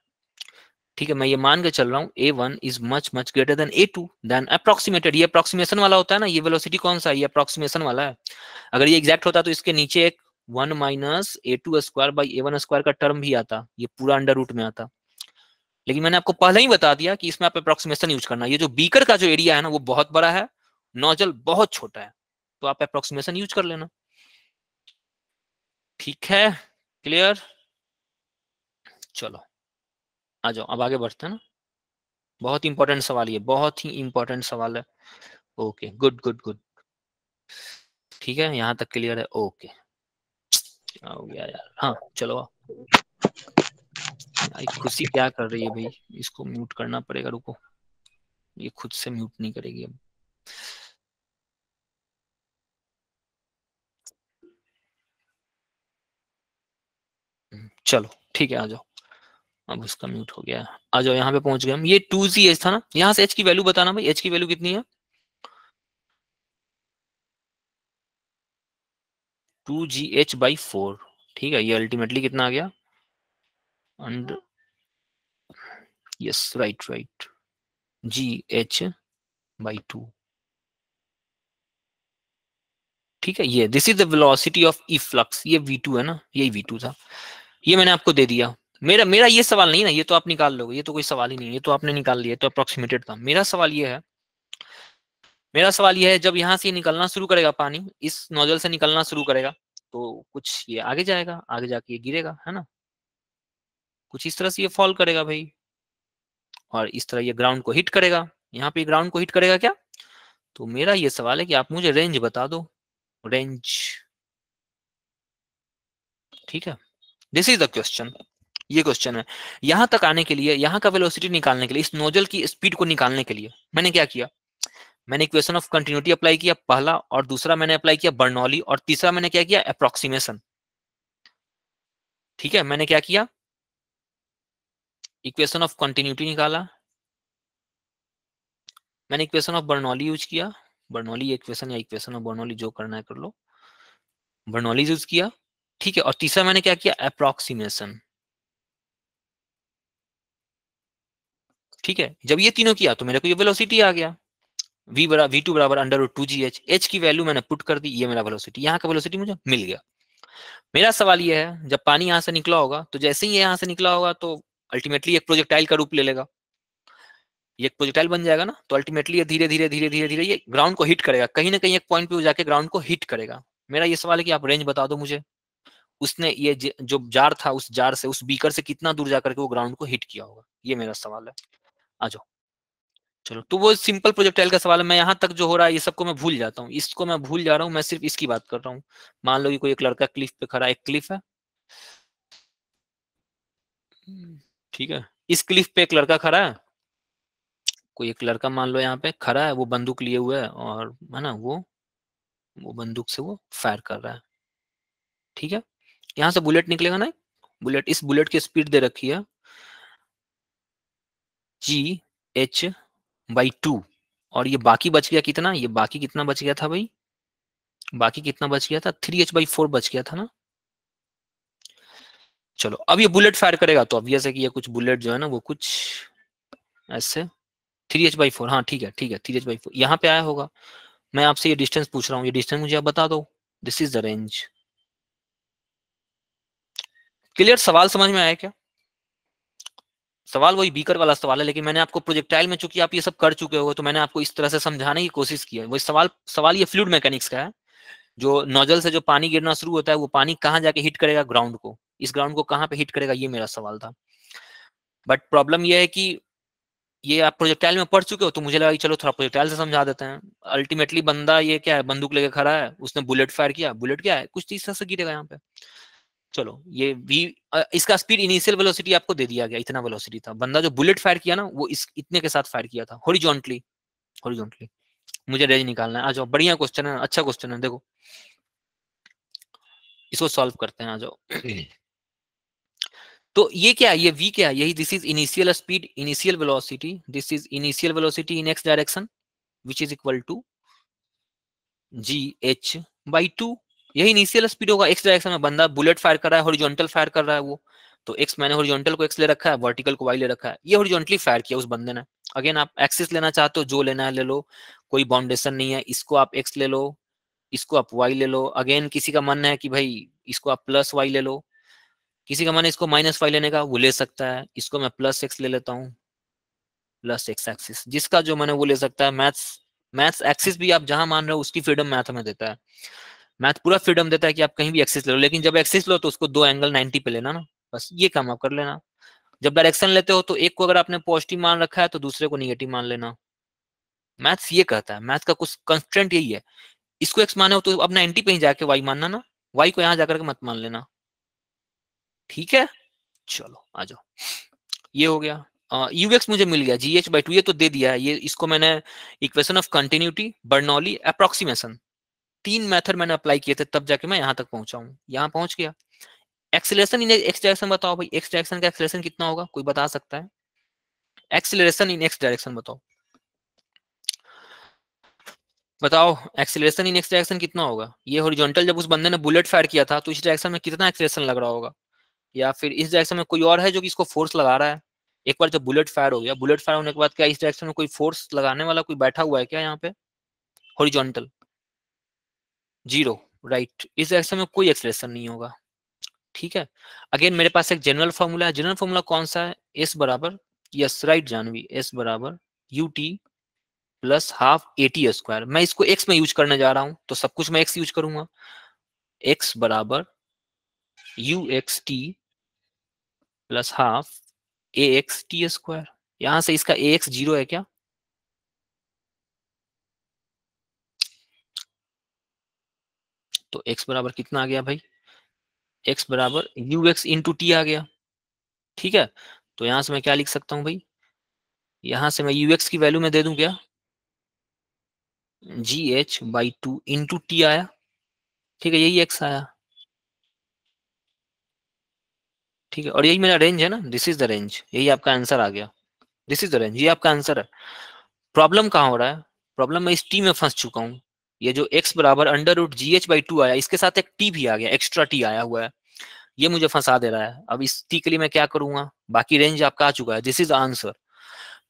ठीक है मैं ये मान के चल रहा हूँ A one is much much greater than A two then approximated ये अप्रोक्सीमेशन वाला होता है ना ये वेलोसिटी कौन सा है ये अप्रोक्सीमेशन वाला है अगर ये एग्जैक्ट होता तो इसके नीचे एक one minus A two square by A one square का टर्म भी आता ये पूरा अंडर रूट में आता लेकिन मैंने आपको पहले ही बता दिया कि इसमें आप अप्रोक्सीमेशन यूज करना ये जो बीकर का जो एरिया है ना वो बहुत बड़ा है नोजल बहुत छोटा है तो आप अप्रोक्सीमेशन यूज कर लेना ठीक है क्लियर चलो आ जाओ अब आगे बढ़ते हैं ना बहुत इंपॉर्टेंट सवाल ये बहुत ही इंपॉर्टेंट सवाल है ओके गुड गुड गुड ठीक है यहाँ तक क्लियर है ओके हो गया यार हाँ चलो खुशी क्या कर रही है भाई इसको म्यूट करना पड़ेगा रुको ये खुद से म्यूट नहीं करेगी अब हम्म, चलो ठीक है आ जाओ अब उसका म्यूट हो गया आ जाओ यहाँ पे पहुंच गए हम ये टू जी एच था ना यहाँ से एच की वैल्यू बताना भाई एच की वैल्यू कितनी है two ji h by four ठीक है ये अल्टीमेटली कितना आ गया and yes right right g h by two ठीक है ये this is the velocity of efflux ये टू है ना यही वी टू था ये मैंने आपको दे दिया मेरा मेरा ये सवाल नहीं ना ये तो आप निकाल लोगे ये तो कोई सवाल ही नहीं ये तो आपने निकाल लिया तो अप्रोक्सीमेटेड था मेरा सवाल ये है मेरा सवाल ये है जब यहाँ से निकलना शुरू करेगा पानी इस नोजल से निकलना शुरू करेगा तो कुछ ये आगे जाएगा आगे जाके ये गिरेगा है ना कुछ इस तरह से ये फॉल करेगा भाई और इस तरह ये ग्राउंड को हिट करेगा यहाँ पे ग्राउंड को हिट करेगा क्या तो मेरा ये सवाल है कि आप मुझे रेंज बता दो रेंज ठीक है दिस इज द क्वेश्चन ये क्वेश्चन है यहां तक आने के लिए यहाँ का वेलोसिटी निकालने के लिए इस नोजल की स्पीड को निकालने के लिए मैंने क्या किया मैंने इक्वेशन ऑफ कंटिन्यूटी अप्लाई किया पहला और दूसरा मैंने अप्लाई किया बर्नौली और तीसरा मैंने क्या किया अप्रोक्सीमेशन ठीक है मैंने क्या किया इक्वेशन ऑफ कंटिन्यूटी निकाला मैंने इक्वेशन ऑफ बर्नौली यूज किया बर्नौली इक्वेशन या इक्वेशन ऑफ बर्नौली जो करना है कर लो बर्नौली यूज किया ठीक है और तीसरा मैंने क्या किया अप्रोक्सीमेशन ठीक है जब ये तीनों किया तो मेरे को ये वेलोसिटी आ गया v बरा v2 बराबर अंडर टू जी एच एच की वैल्यू मैंने पुट कर दी ये मेरा वेलोसिटी यहाँ का वेलोसिटी मुझे मिल गया मेरा सवाल ये है जब पानी यहां से निकला होगा तो जैसे ही यहां से निकला होगा तो अल्टीमेटली एक प्रोजेक्टाइल का रूप ले लेगा ये एक प्रोजेक्टाइल बन जाएगा ना तो अल्टीमेटली ये धीरे धीरे धीरे धीरे धीरे ये ग्राउंड को हिट करेगा कहीं ना कहीं एक पॉइंट पे जाके ग्राउंड को हिट करेगा मेरा ये सवाल है कि आप रेंज बता दो मुझे उसने ये जो जार था उस जार से उस बीकर से कितना दूर जाकर के वो ग्राउंड को हिट किया होगा ये मेरा सवाल है आ जाओ चलो तो वो सिंपल प्रोजेक्टाइल का सवाल है मैं यहाँ तक जो हो रहा है ये सबको मैं भूल जाता हूँ इसको मैं भूल जा रहा हूँ मैं सिर्फ इसकी बात कर रहा हूँ मान लो कि कोई एक लड़का क्लिफ पे खड़ा एक क्लिफ है ठीक है इस क्लिफ पे एक लड़का खड़ा है कोई एक लड़का मान लो यहाँ पे खड़ा है वो बंदूक लिए हुए है और है ना वो वो बंदूक से वो फायर कर रहा है ठीक है यहाँ से बुलेट निकलेगा ना बुलेट इस बुलेट की स्पीड दे रखी है जी एच बाई टू और ये बाकी बच गया कितना ये बाकी कितना बच गया था भाई बाकी कितना बच गया था थ्री एच बाई फोर बच गया था ना चलो अब ये बुलेट फायर करेगा तो ऑब्वियस है कि ये कुछ बुलेट जो है ना वो कुछ ऐसे थ्री एच बाई फोर हाँ ठीक है ठीक है थ्री एच बाई फोर यहाँ पे आया होगा मैं आपसे ये डिस्टेंस पूछ रहा हूँ ये डिस्टेंस मुझे आप बता दो this is the range clear सवाल समझ में आया क्या सवाल वही बीकर वाला सवाल है लेकिन मैंने आपको प्रोजेक्टाइल में चूंकि आप ये सब कर चुके हो तो मैंने आपको इस तरह से समझाने की कोशिश की है वही सवाल सवाल ये फ्लूड मैकेनिक्स का है जो नोजल से जो पानी गिरना शुरू होता है वो पानी कहाँ जाके हिट करेगा ग्राउंड को इस ग्राउंड को कहाँ पे हिट करेगा ये मेरा सवाल था बट प्रॉब्लम यह है कि ये आप प्रोजेक्टाइल में पढ़ चुके हो तो मुझे लगा कि चलो थोड़ा प्रोजेक्टाइल से समझा देते हैं अल्टीमेटली बंदा ये क्या है बंदूक लेके खड़ा है उसने बुलेट फायर किया बुलेट क्या है कुछ तीस से गिरेगा यहाँ पे चलो ये वी इसका स्पीड इनिशियल वेलोसिटी आपको दे दिया गया इतना वेलोसिटी था बंदा जो बुलेट फायर किया ना वो इस इतने के साथ फायर किया था हॉरिजॉन्टली हॉरिजॉन्टली मुझे रेंज निकालना है आ जाओ बढ़िया क्वेश्चन है अच्छा क्वेश्चन है देखो इसको सॉल्व करते हैं आ जाओ तो ये क्या है ये v क्या है यही this is initial speed initial velocity this is initial velocity in x direction which is equal to g h by 2 यही इनिशियल स्पीड होगा एक्स डायरेक्शन में बंदा बुलेट फायर कर रहा है हॉरिजॉन्टल फायर कर रहा है वो तो एक्स मैंने हॉरिजॉन्टल को एक्स ले रखा है वर्टिकल को वाई ले रखा है ये हॉरिजॉन्टली फायर किया उस बंदे ने अगेन आप एक्सिस लेना चाहते हो जो लेना है ले लो कोई बाउंडेशन नहीं है इसको आप एक्स ले लो इसको आप वाई ले लो अगेन किसी का मन है कि भाई इसको आप प्लस वाई ले लो किसी का मन है इसको माइनस वाई लेने का वो ले सकता है इसको मैं प्लस एक्स ले लेता हूँ प्लस एक्स एक्सिस जिसका जो मन है वो ले सकता है मैथ्स मैथ्स एक्सिस भी आप जहां मान रहे हो उसकी फ्रीडम मैथ में देता है मैथ पूरा फ्रीडम देता है कि आप कहीं भी एक्सेस ले लो लेकिन जब एक्सेस लो तो उसको दो एंगल 90 पे लेना ना बस ये काम आप कर लेना जब डायरेक्शन लेते हो तो एक को अगर आपने पॉजिटिव मान रखा है तो दूसरे को निगेटिव मान लेना मैथ्स ये कहता है मैथ का कुछ कंस्टेंट यही है इसको एक्स माने हो तो अपना एंटी पे ही जाके वाई मानना ना वाई को यहां जाकर के मत मान लेना ठीक है चलो आ जाओ ये हो गया यूएक्स एक्स मुझे मिल गया जी एच बाई टू ये तो दे दिया है ये इसको मैंने equation of continuity Bernoulli approximation तीन मेथड मैंने अप्लाई किए थे तब जाके मैं यहां तक पहुंचा हूं यहां पहुंच गया एक्सेलेशन इन एक्स डायरेक्शन बताओ भाई एक्स डायरेक्शन का एक्सेलेशन कितना होगा कोई बता सकता है एक्सेलरेशन इन एक्स डायरेक्शन बताओ बताओ एक्सेलरेशन इन एक्स डायरेक्शन कितना होगा ये हॉरिजॉन्टल जब उस बंदे ने बुलेट फायर किया था तो इस डायरेक्शन में कितना एक्सेलरेशन लग रहा होगा या फिर इस डायरेक्शन में कोई और है जो कि इसको फोर्स लगा रहा है एक बार जब बुलेट फायर हो गया बुलेट फायर होने के बाद क्या इस डायरेक्शन में कोई फोर्स लगाने वाला कोई बैठा हुआ है क्या यहाँ पे हॉरिजॉन्टल जीरो राइट इस डायरेक्शन में कोई एक्सलेशन नहीं होगा ठीक है अगेन मेरे पास एक जनरल फॉर्मूला है जनरल फॉर्मूला कौन सा है एस बराबर यस राइट जानवी एस बराबर u t plus half a t square मैं इसको एक्स में यूज करने जा रहा हूं तो सब कुछ मैं एक्स यूज करूंगा एक्स बराबर u x t plus half a x t square यहां से इसका ए एक्स जीरो है क्या तो x बराबर कितना आ गया भाई x बराबर यू एक्स इंटू टी आ गया ठीक है तो यहां से मैं क्या लिख सकता हूं भाई यहां से मैं यू एक्स की वैल्यू में दे दू क्या g h by two into t आया ठीक है यही एक्स आया ठीक है और यही मेरा रेंज है ना दिस इज द रेंज यही आपका आंसर आ गया दिस इज द रेंज ये आपका आंसर है प्रॉब्लम कहाँ हो रहा है प्रॉब्लम मैं इस टी में फंस चुका हूं ये जो x बराबर under root g h by two आया इसके साथ एक t भी आ गया एक्स्ट्रा t आया हुआ है ये मुझे फंसा दे रहा है अब इस t के लिए मैं क्या करूंगा बाकी रेंज आपका आ चुका है दिस इज आंसर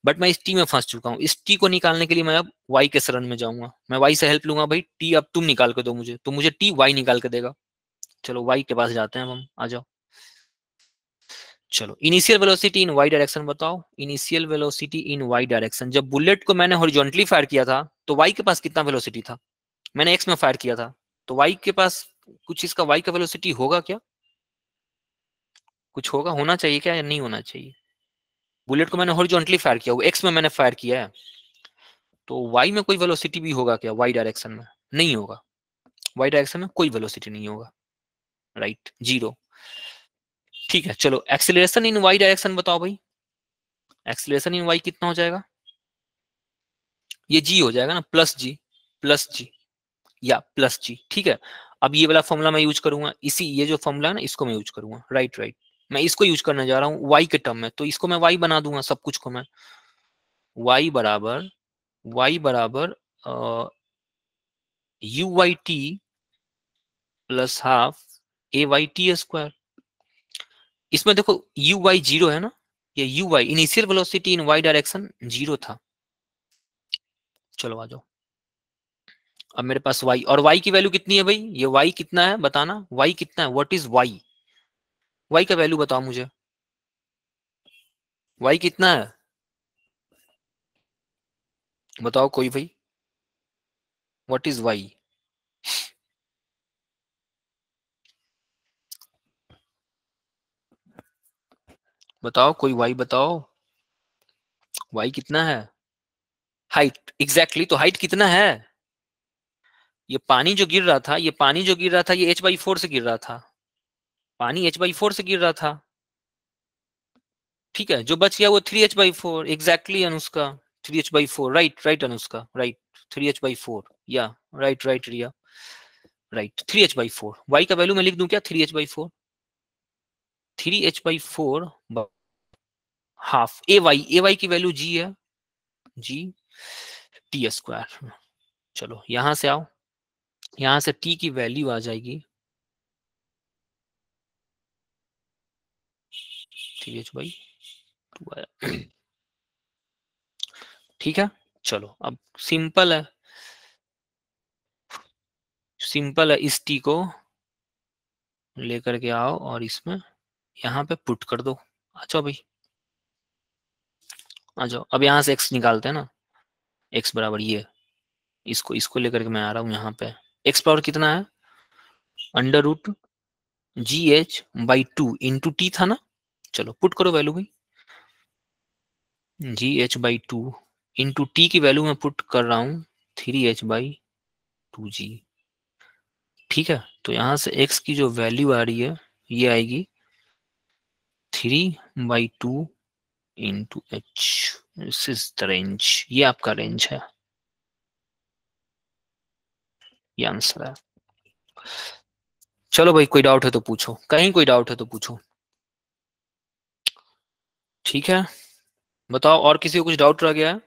बट मैं इस टी में फंस चुका हूँ इस टी को निकालने के लिए मैं अब वाई के शरण में जाऊंगा मैं वाई से हेल्प लूंगा भाई टी अब तुम निकाल के दो मुझे तो मुझे टी वाई निकाल के देगा चलो वाई के पास जाते हैं हम आ जाओ चलो initial velocity in y direction बताओ initial velocity in y direction जब बुलेट को मैंने हॉरिजॉन्टली फायर किया था तो वाई के पास कितना वेलोसिटी था मैंने एक्स में फायर किया था तो वाई के पास कुछ इसका वाई का वेलोसिटी होगा क्या कुछ होगा होना चाहिए क्या या नहीं होना चाहिए बुलेट को मैंने हॉरिजॉन्टली फायर किया एक्स में मैंने फायर किया है तो वाई में कोई वेलोसिटी भी होगा क्या वाई डायरेक्शन में नहीं होगा वाई डायरेक्शन में कोई वेलोसिटी नहीं होगा राइट जीरो ठीक है चलो एक्सेलरेशन इन वाई डायरेक्शन बताओ भाई एक्सिलेशन इन वाई कितना हो जाएगा ये जी हो जाएगा ना प्लस जी प्लस जी या प्लस जी ठीक है अब ये वाला फॉर्मूला मैं यूज करूंगा इसी ये जो फॉर्मूला है ना इसको मैं यूज करूंगा राइट राइट मैं इसको यूज करने जा रहा हूँ वाई के टर्म में तो इसको मैं वाई बना दूंगा सब कुछ को मैं वाई बराबर वाई बराबर u y t plus half a y t square इसमें देखो यू वाई जीरो है ना ये u y initial velocity in y direction zero था चलो आ जाओ अब मेरे पास y और y की वैल्यू कितनी है भाई ये y कितना है बताना y कितना है वट इज y y का वैल्यू बताओ मुझे y कितना है बताओ कोई भाई वट इज y बताओ कोई y बताओ y कितना है हाइट एग्जैक्टली exactly, तो हाइट कितना है ये पानी जो गिर रहा था ये पानी जो गिर रहा था ये एच बाई फोर से गिर रहा था पानी एच बाई फोर से गिर रहा था ठीक है जो बच गया वो three h by four exactly Anushka three h by four right right Anushka right three h by four या right right Riya right three h by four y का वैल्यू मैं लिख दू क्या three h by four three h by four half a y a y की value g है g t square चलो यहां से आओ यहां से टी की वैल्यू आ जाएगी थ्री ठीक है चलो अब सिंपल है सिंपल है इस टी को लेकर के आओ और इसमें यहां पे पुट कर दो आ जाओ भाई आ जाओ अब यहां से एक्स निकालते हैं ना एक्स बराबर ये इसको इसको लेकर के मैं आ रहा हूं यहाँ पे एक्स पावर कितना है under root g h by two into t था ना चलो पुट करो वैल्यू भाई g h by two into t की वैल्यू मैं पुट कर रहा हूं three h by two g ठीक है तो यहां से एक्स की जो वैल्यू आ रही है ये आएगी three by two into h इस रेंज ये आपका रेंज है ये आंसर है चलो भाई कोई डाउट है तो पूछो कहीं कोई डाउट है तो पूछो ठीक है बताओ और किसी को कुछ डाउट रह गया है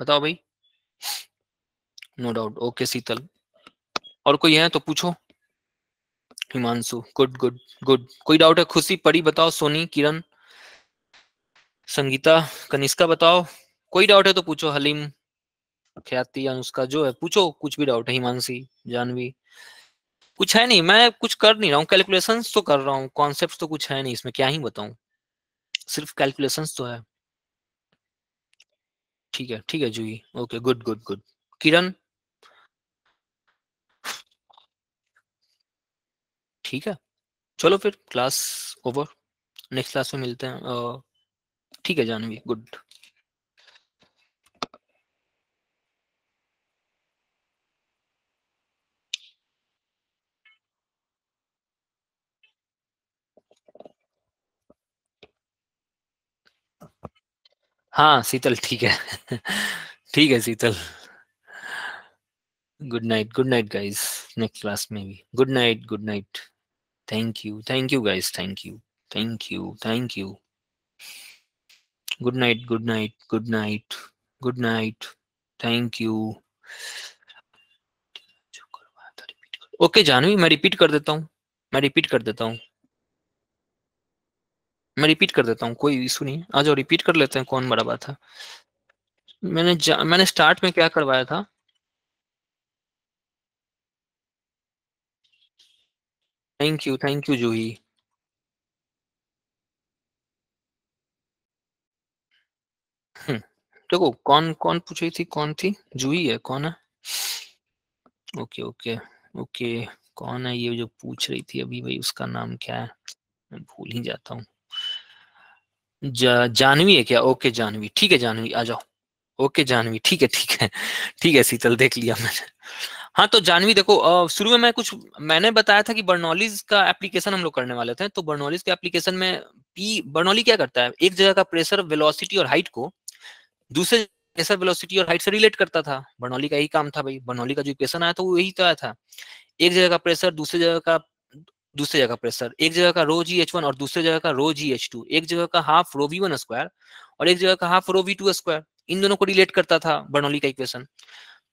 बताओ भाई नो डाउट ओके शीतल और कोई है तो पूछो हिमांशु गुड गुड गुड कोई डाउट है खुशी पड़ी बताओ सोनी किरण संगीता कनिष्का बताओ कोई डाउट है तो पूछो हलीम ख्याति अनुष्का जो है पूछो कुछ भी डाउट है हिमांशी जानवी कुछ है नहीं मैं कुछ कर नहीं रहा हूँ कैलकुलेशन तो कर रहा हूँ कॉन्सेप्ट तो कुछ है नहीं इसमें क्या ही बताऊ सिर्फ कैलकुलेशन तो है ठीक है ठीक है Juhi okay good good good Kiran ठीक है चलो फिर क्लास ओवर नेक्स्ट क्लास में मिलते हैं ठीक है जानवी गुड हाँ शीतल ठीक है ठीक है Sheetal good night good night guys next class में भी good night good night thank you thank you guys thank you thank you thank you good night good night good night good night thank you okay Janvi मैं repeat कर देता हूँ मैं repeat कर देता हूँ मैं रिपीट कर देता हूँ कोई इशू नहीं आ जाओ रिपीट कर लेते हैं कौन बड़ा बात है मैंने मैंने स्टार्ट में क्या करवाया था thank you thank you Juhi देखो कौन कौन पूछी थी कौन थी जूही है कौन है ओके ओके ओके कौन है ये जो पूछ रही थी अभी भाई उसका नाम क्या है मैं भूल ही जाता हूँ जानवी है क्या ओके जानवी ठीक है जानवी आ जाओ ओके जानवी ठीक है ठीक है ठीक है शीतल देख लिया मैंने हाँ तो जानवी देखो शुरू में मैं कुछ मैंने बताया था कि बर्नौलीज का एप्लीकेशन हम लोग करने वाले थे तो बर्नौलीज के एप्लीकेशन में पी बर्नौली क्या करता है एक जगह का प्रेशर वेलोसिटी और हाइट को दूसरे प्रेशर वेलोसिटी और हाइट से रिलेट करता था बर्नौली का यही काम था भाई बर्नौली का जो इक्वेशन आया था वो यही तो आया था एक जगह का प्रेशर दूसरे जगह का दूसरे जगह प्रेशर एक जगह का रो जी एच वन और दूसरे जगह का रो जी एच टू एक जगह का half rho we one square और एक जगह का half rho we two square इन दोनों को रिलेट करता था बर्नौली का इक्वेशन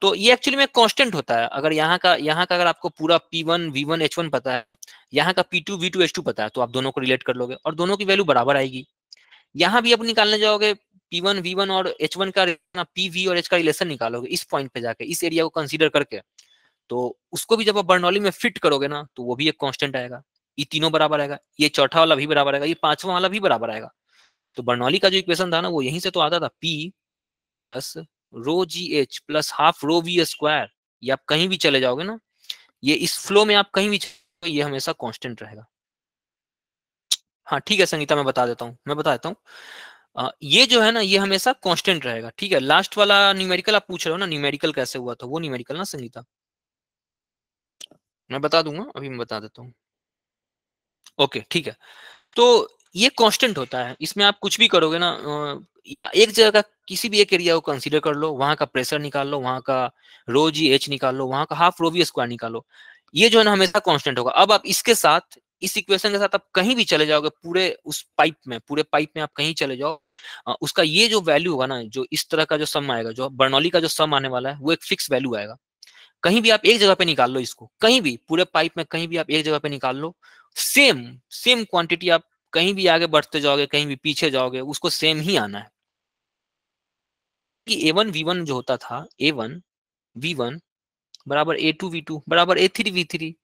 तो ये एक्चुअली में कॉन्स्टेंट होता है अगर यहाँ का यहाँ का अगर आपको पूरा p one we one h one पता है यहाँ का p two we two h two पता है तो आप दोनों को रिलेट कर लोगे और दोनों की वैल्यू बराबर आएगी यहाँ भी आप निकालने जाओगे पी वन वी वन और एच वन का पी वी और एच का रिलेशन निकालोगे इस पॉइंट पे जाके इस एरिया को कंसिडर करके तो उसको भी जब आप बर्नौली में फिट करोगे ना तो वो भी एक कॉन्स्टेंट आएगा ये तीनों बराबर आएगा ये चौथा वाला भी बराबर आएगा ये पांचवा वाला भी बराबर आएगा तो बर्नौली का जो इक्वेशन था ना वो यहीं से तो आता था p plus rho ji h plus half rho we square ये आप कहीं भी चले जाओगे ना ये इस फ्लो में आप कहीं भी ये हमेशा कॉन्स्टेंट रहेगा हाँ ठीक है संगीता मैं बता देता हूँ मैं बता देता हूँ ये जो है ना ये हमेशा कांस्टेंट रहेगा ठीक है लास्ट वाला न्यूमेरिकल आप पूछ रहे हो ना न्यूमेरिकल कैसे हुआ था वो न्यूमेरिकल ना संगीता मैं बता दूंगा अभी मैं बता देता हूँ ओके ठीक है तो ये कांस्टेंट होता है इसमें आप कुछ भी करोगे ना एक जगह का किसी भी एक एरिया को कंसीडर कर लो वहां का प्रेशर निकाल लो वहां का रो जी एच निकाल लो वहां का हाफ रो स्क्वायर निकालो ये जो है ना हमेशा कांस्टेंट होगा अब आप इसके साथ इस इक्वेशन के साथ आप कहीं भी चले जाओगे पूरे उस पाइप में पूरे पाइप में आप कहीं चले जाओ उसका ये जो वैल्यू होगा ना जो इस तरह का जो सम आएगा जो बर्नौली का जो सम आने वाला है वो एक फिक्स वैल्यू आएगा कहीं भी आप एक जगह पे निकाल लो इसको कहीं भी पूरे पाइप में कहीं भी आप एक जगह पे निकाल लो सेम सेम क्वांटिटी आप कहीं भी आगे बढ़ते जाओगे कहीं भी पीछे जाओगे उसको सेम ही आना है कि ए वन वी वन जो होता था ए वन वी वन बराबर ए टू वी टू बराबर A three v three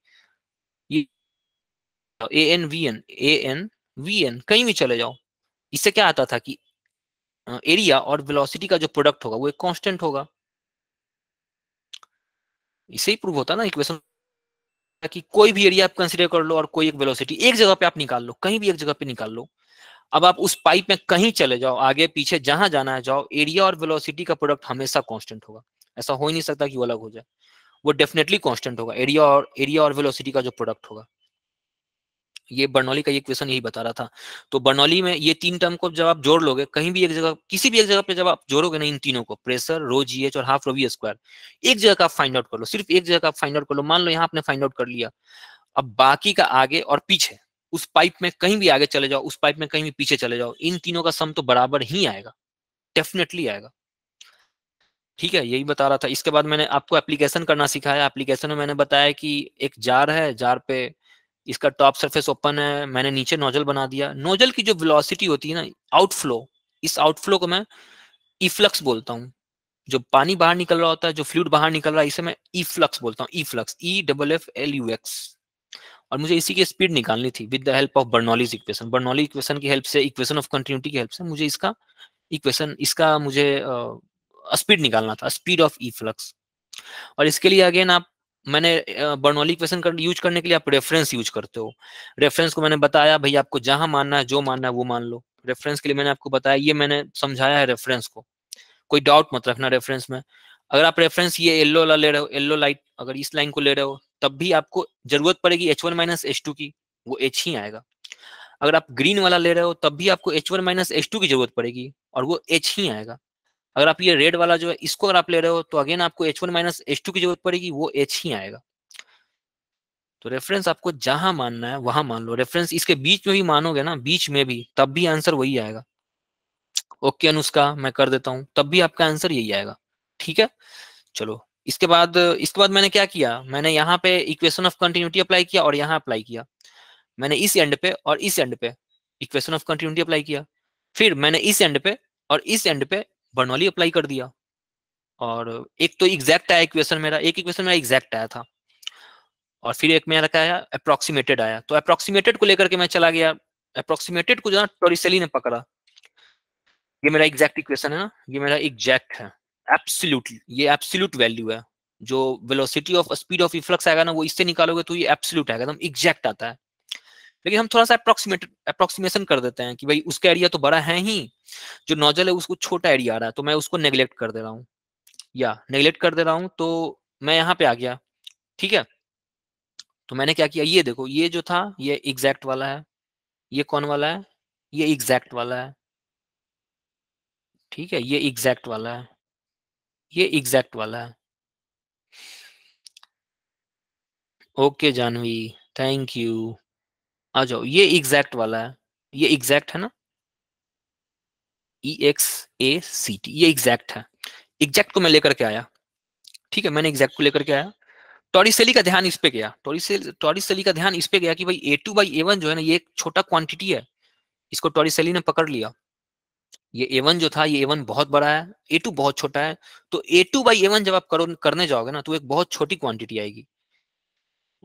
A n v n A n v n कहीं भी चले जाओ इससे क्या आता था कि एरिया और वेलोसिटी का जो प्रोडक्ट होगा वो एक कॉन्स्टेंट होगा इसे ही प्रूव होता है ना इक्वेशन कि कोई भी एरिया आप कंसिडर कर लो और कोई एक वेलोसिटी एक जगह पे आप निकाल लो कहीं भी एक जगह पे निकाल लो अब आप उस पाइप में कहीं चले जाओ आगे पीछे जहां जाना है जाओ एरिया और वेलोसिटी का प्रोडक्ट हमेशा कांस्टेंट होगा ऐसा हो ही नहीं सकता कि वो अलग हो जाए वो डेफिनेटली कांस्टेंट होगा एरिया और एरिया और वेलोसिटी का जो प्रोडक्ट होगा ये बर्नौली का ये क्वेश्चन यही बता रहा था तो बर्नौली में ये तीन टर्म को जब आप जोड़ लोगे कहीं भी एक जगह किसी भी एक जगह पे जब आप जोड़ोगे ना इन तीनों को प्रेशर रो जी एच और हाफ रो वी स्क्वायर एक जगह का आप फाइंड आउट कर लो सिर्फ एक जगह का फाइंड आउट कर लो मान लो यहाँ आपने फाइंड आउट कर लिया अब बाकी का आगे और पीछे उस पाइप में कहीं भी आगे चले जाओ उस पाइप में कहीं भी पीछे चले जाओ इन तीनों का सम तो बराबर ही आएगा डेफिनेटली आएगा ठीक है यही बता रहा था इसके बाद मैंने आपको एप्लीकेशन करना सिखाया एप्लीकेशन में मैंने बताया कि एक जार है जार पे इसका टॉप सरफेस ओपन है मैंने नीचे नोजल बना दिया नोजल की जो वेलोसिटी होती है ना आउटफ्लो इस आउटफ्लो को मैं इफ्लक्स बोलता हूँ जो पानी बाहर निकल रहा होता है जो फ्लूड बाहर निकल रहा है इसे मैं ई फ्लक्स बोलता हूँ efflux e double f l u x और मुझे इसी की स्पीड निकालनी थी with the help of Bernoulli's equation Bernoulli equation की हेल्प से इक्वेशन ऑफ कंटिन्यूटी की हेल्प से मुझे इसका इक्वेशन इसका मुझे स्पीड uh, निकालना था स्पीड ऑफ ई फ्लक्स और इसके लिए अगेन आप मैंने बर्नौली क्वेश्चन कर यूज करने के लिए आप रेफरेंस यूज करते हो रेफरेंस को मैंने बताया भाई आपको जहां मानना है जो मानना है वो मान लो रेफरेंस के लिए मैंने आपको बताया ये मैंने समझाया है रेफरेंस को कोई डाउट मत रखना रेफरेंस में अगर आप रेफरेंस ये येल्लो वाला ले रहे हो येल्लो लाइट अगर इस लाइन को ले रहे हो तब भी आपको जरूरत पड़ेगी h one minus H two की वो एच ही आएगा अगर आप ग्रीन वाला ले रहे हो तब भी आपको h one minus H two की जरूरत पड़ेगी और वो एच ही आएगा अगर आप ये रेड वाला जो है इसको अगर आप ले रहे हो तो अगेन आपको h one minus H two की जरूरत पड़ेगी वो एच ही आएगा तो रेफरेंस आपको जहां मानना है वहां मान लो रेफरेंस इसके बीच में भी मानोगे ना बीच में भी तब भी आंसर वही आएगा ओके अनुष्का मैं कर देता हूँ तब भी आपका आंसर यही आएगा ठीक है चलो इसके बाद इसके बाद मैंने क्या किया मैंने यहाँ पे इक्वेशन ऑफ कंटिन्यूटी अप्लाई किया और यहाँ अप्लाई किया मैंने इस एंड पे और इस एंड पे इक्वेशन ऑफ कंटिन्यूटी अप्लाई किया फिर मैंने इस एंड पे और इस एंड पे बर्नौली अप्लाई कर दिया और एक तो एग्जैक्ट आया इक्वेशन मेरा एक इक्वेशन मेरा एग्जैक्ट आया था और फिर एक मेरा क्या आया अप्रोक्सीमेटेड आया तो अप्रोक्सीमेटेड को लेकर के मैं चला गया अप्रोक्सीमेटेड को जो ना टोरिसली ने पकड़ा ये मेरा एग्जैक्ट इक्वेशन है ना ये मेरा एग्जैक्ट है एब्सोल्यूट ये एब्सोल्यूट वैल्यू है जो velocity of speed of efflux आएगा ना वो इससे निकालोगे तो ये एब्सोल्यूट आएगा एकदम एग्जैक्ट आता है लेकिन हम थोड़ा सा अप्रोक्सीमेट अप्रोक्सीमेशन कर देते हैं कि भाई उसका एरिया तो बड़ा है ही जो नोजल है उसको छोटा एरिया आ रहा है तो मैं उसको नेग्लेक्ट कर दे रहा हूँ या नेग्लेक्ट कर दे रहा हूँ तो मैं यहाँ पे आ गया ठीक है तो मैंने क्या किया ये देखो ये जो था ये एग्जैक्ट वाला है ये कौन वाला है ये एग्जैक्ट वाला है ठीक है ये एग्जैक्ट वाला है ये एग्जैक्ट वाला है ओके जानवी थैंक यू आ जाओ ये एग्जैक्ट वाला है ये एग्जैक्ट है ना e x a c t ये एग्जैक्ट है एग्जैक्ट को मैं लेकर के आया ठीक है मैंने एग्जैक्ट को लेकर के आया टॉरिसेली का ध्यान इस पे गया टॉरिसेली टॉरिसेली का ध्यान इस पे गया कि भाई A two by A one जो है ना ये एक छोटा क्वांटिटी है इसको टॉरिसेली ने पकड़ लिया ये ए वन जो था ये ए वन बहुत बड़ा है ए टू बहुत छोटा है तो ए टू बाई ए वन जब आप करो करने जाओगे ना तो एक बहुत छोटी क्वांटिटी आएगी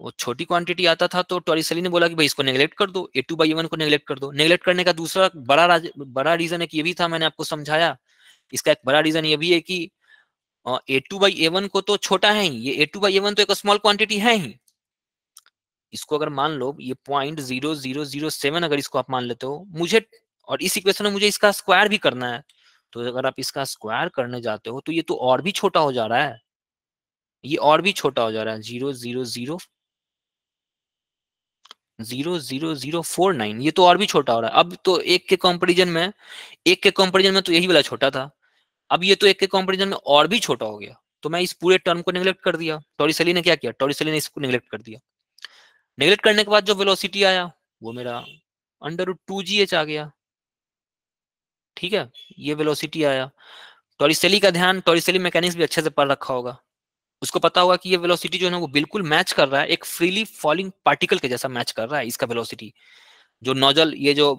वो छोटी क्वांटिटी आता था तो टॉरिसली ने बोला कि भाई इसको नेग्लेक्ट कर दो ए टू बाई वन को नेग्लेक्ट कर दो नेग्लेक्ट करने का दूसरा बड़ा बड़ा रीजन एक ये भी था मैंने आपको समझाया इसका एक बड़ा रीजन ये भी है कि ए टू बाई एवन को तो छोटा है ही ये ए टू बाई एवन तो एक स्मॉल क्वांटिटी है ही इसको अगर मान लो ये point zero zero zero seven अगर इसको आप मान लेते हो मुझे और इस इक्वेशन में मुझे इसका स्क्वायर भी करना है तो अगर आप इसका स्क्वायर करने जाते हो तो ये तो और भी छोटा हो जा रहा है ये और भी छोटा हो जा रहा है zero zero zero zero zero zero four nine ये तो और भी छोटा हो रहा है अब तो एक के कॉम्पेरिजन में एक के कॉम्पेरिजन में तो यही वाला छोटा था अब ये तो एक के कॉम्पेरिजन में और भी छोटा हो गया तो मैं इस पूरे टर्म को निगलेक्ट कर दिया टॉरिसली ने क्या किया टोरिसली ने इसको निगलेक्ट कर दिया निगलेक्ट करने के बाद जो वेलोसिटी आया वो मेरा अंडर टू जी एच आ गया ठीक है ये वेलोसिटी आया टोरिसली का ध्यान टॉरिसली मैकेनिक्स भी अच्छे से पढ़ रखा होगा उसको पता होगा कि ये वेलोसिटी जो है ना वो बिल्कुल मैच कर रहा है एक फ्रीली फॉलिंग पार्टिकल के जैसा मैच कर रहा है इसका वेलोसिटी जो नोजल ये जो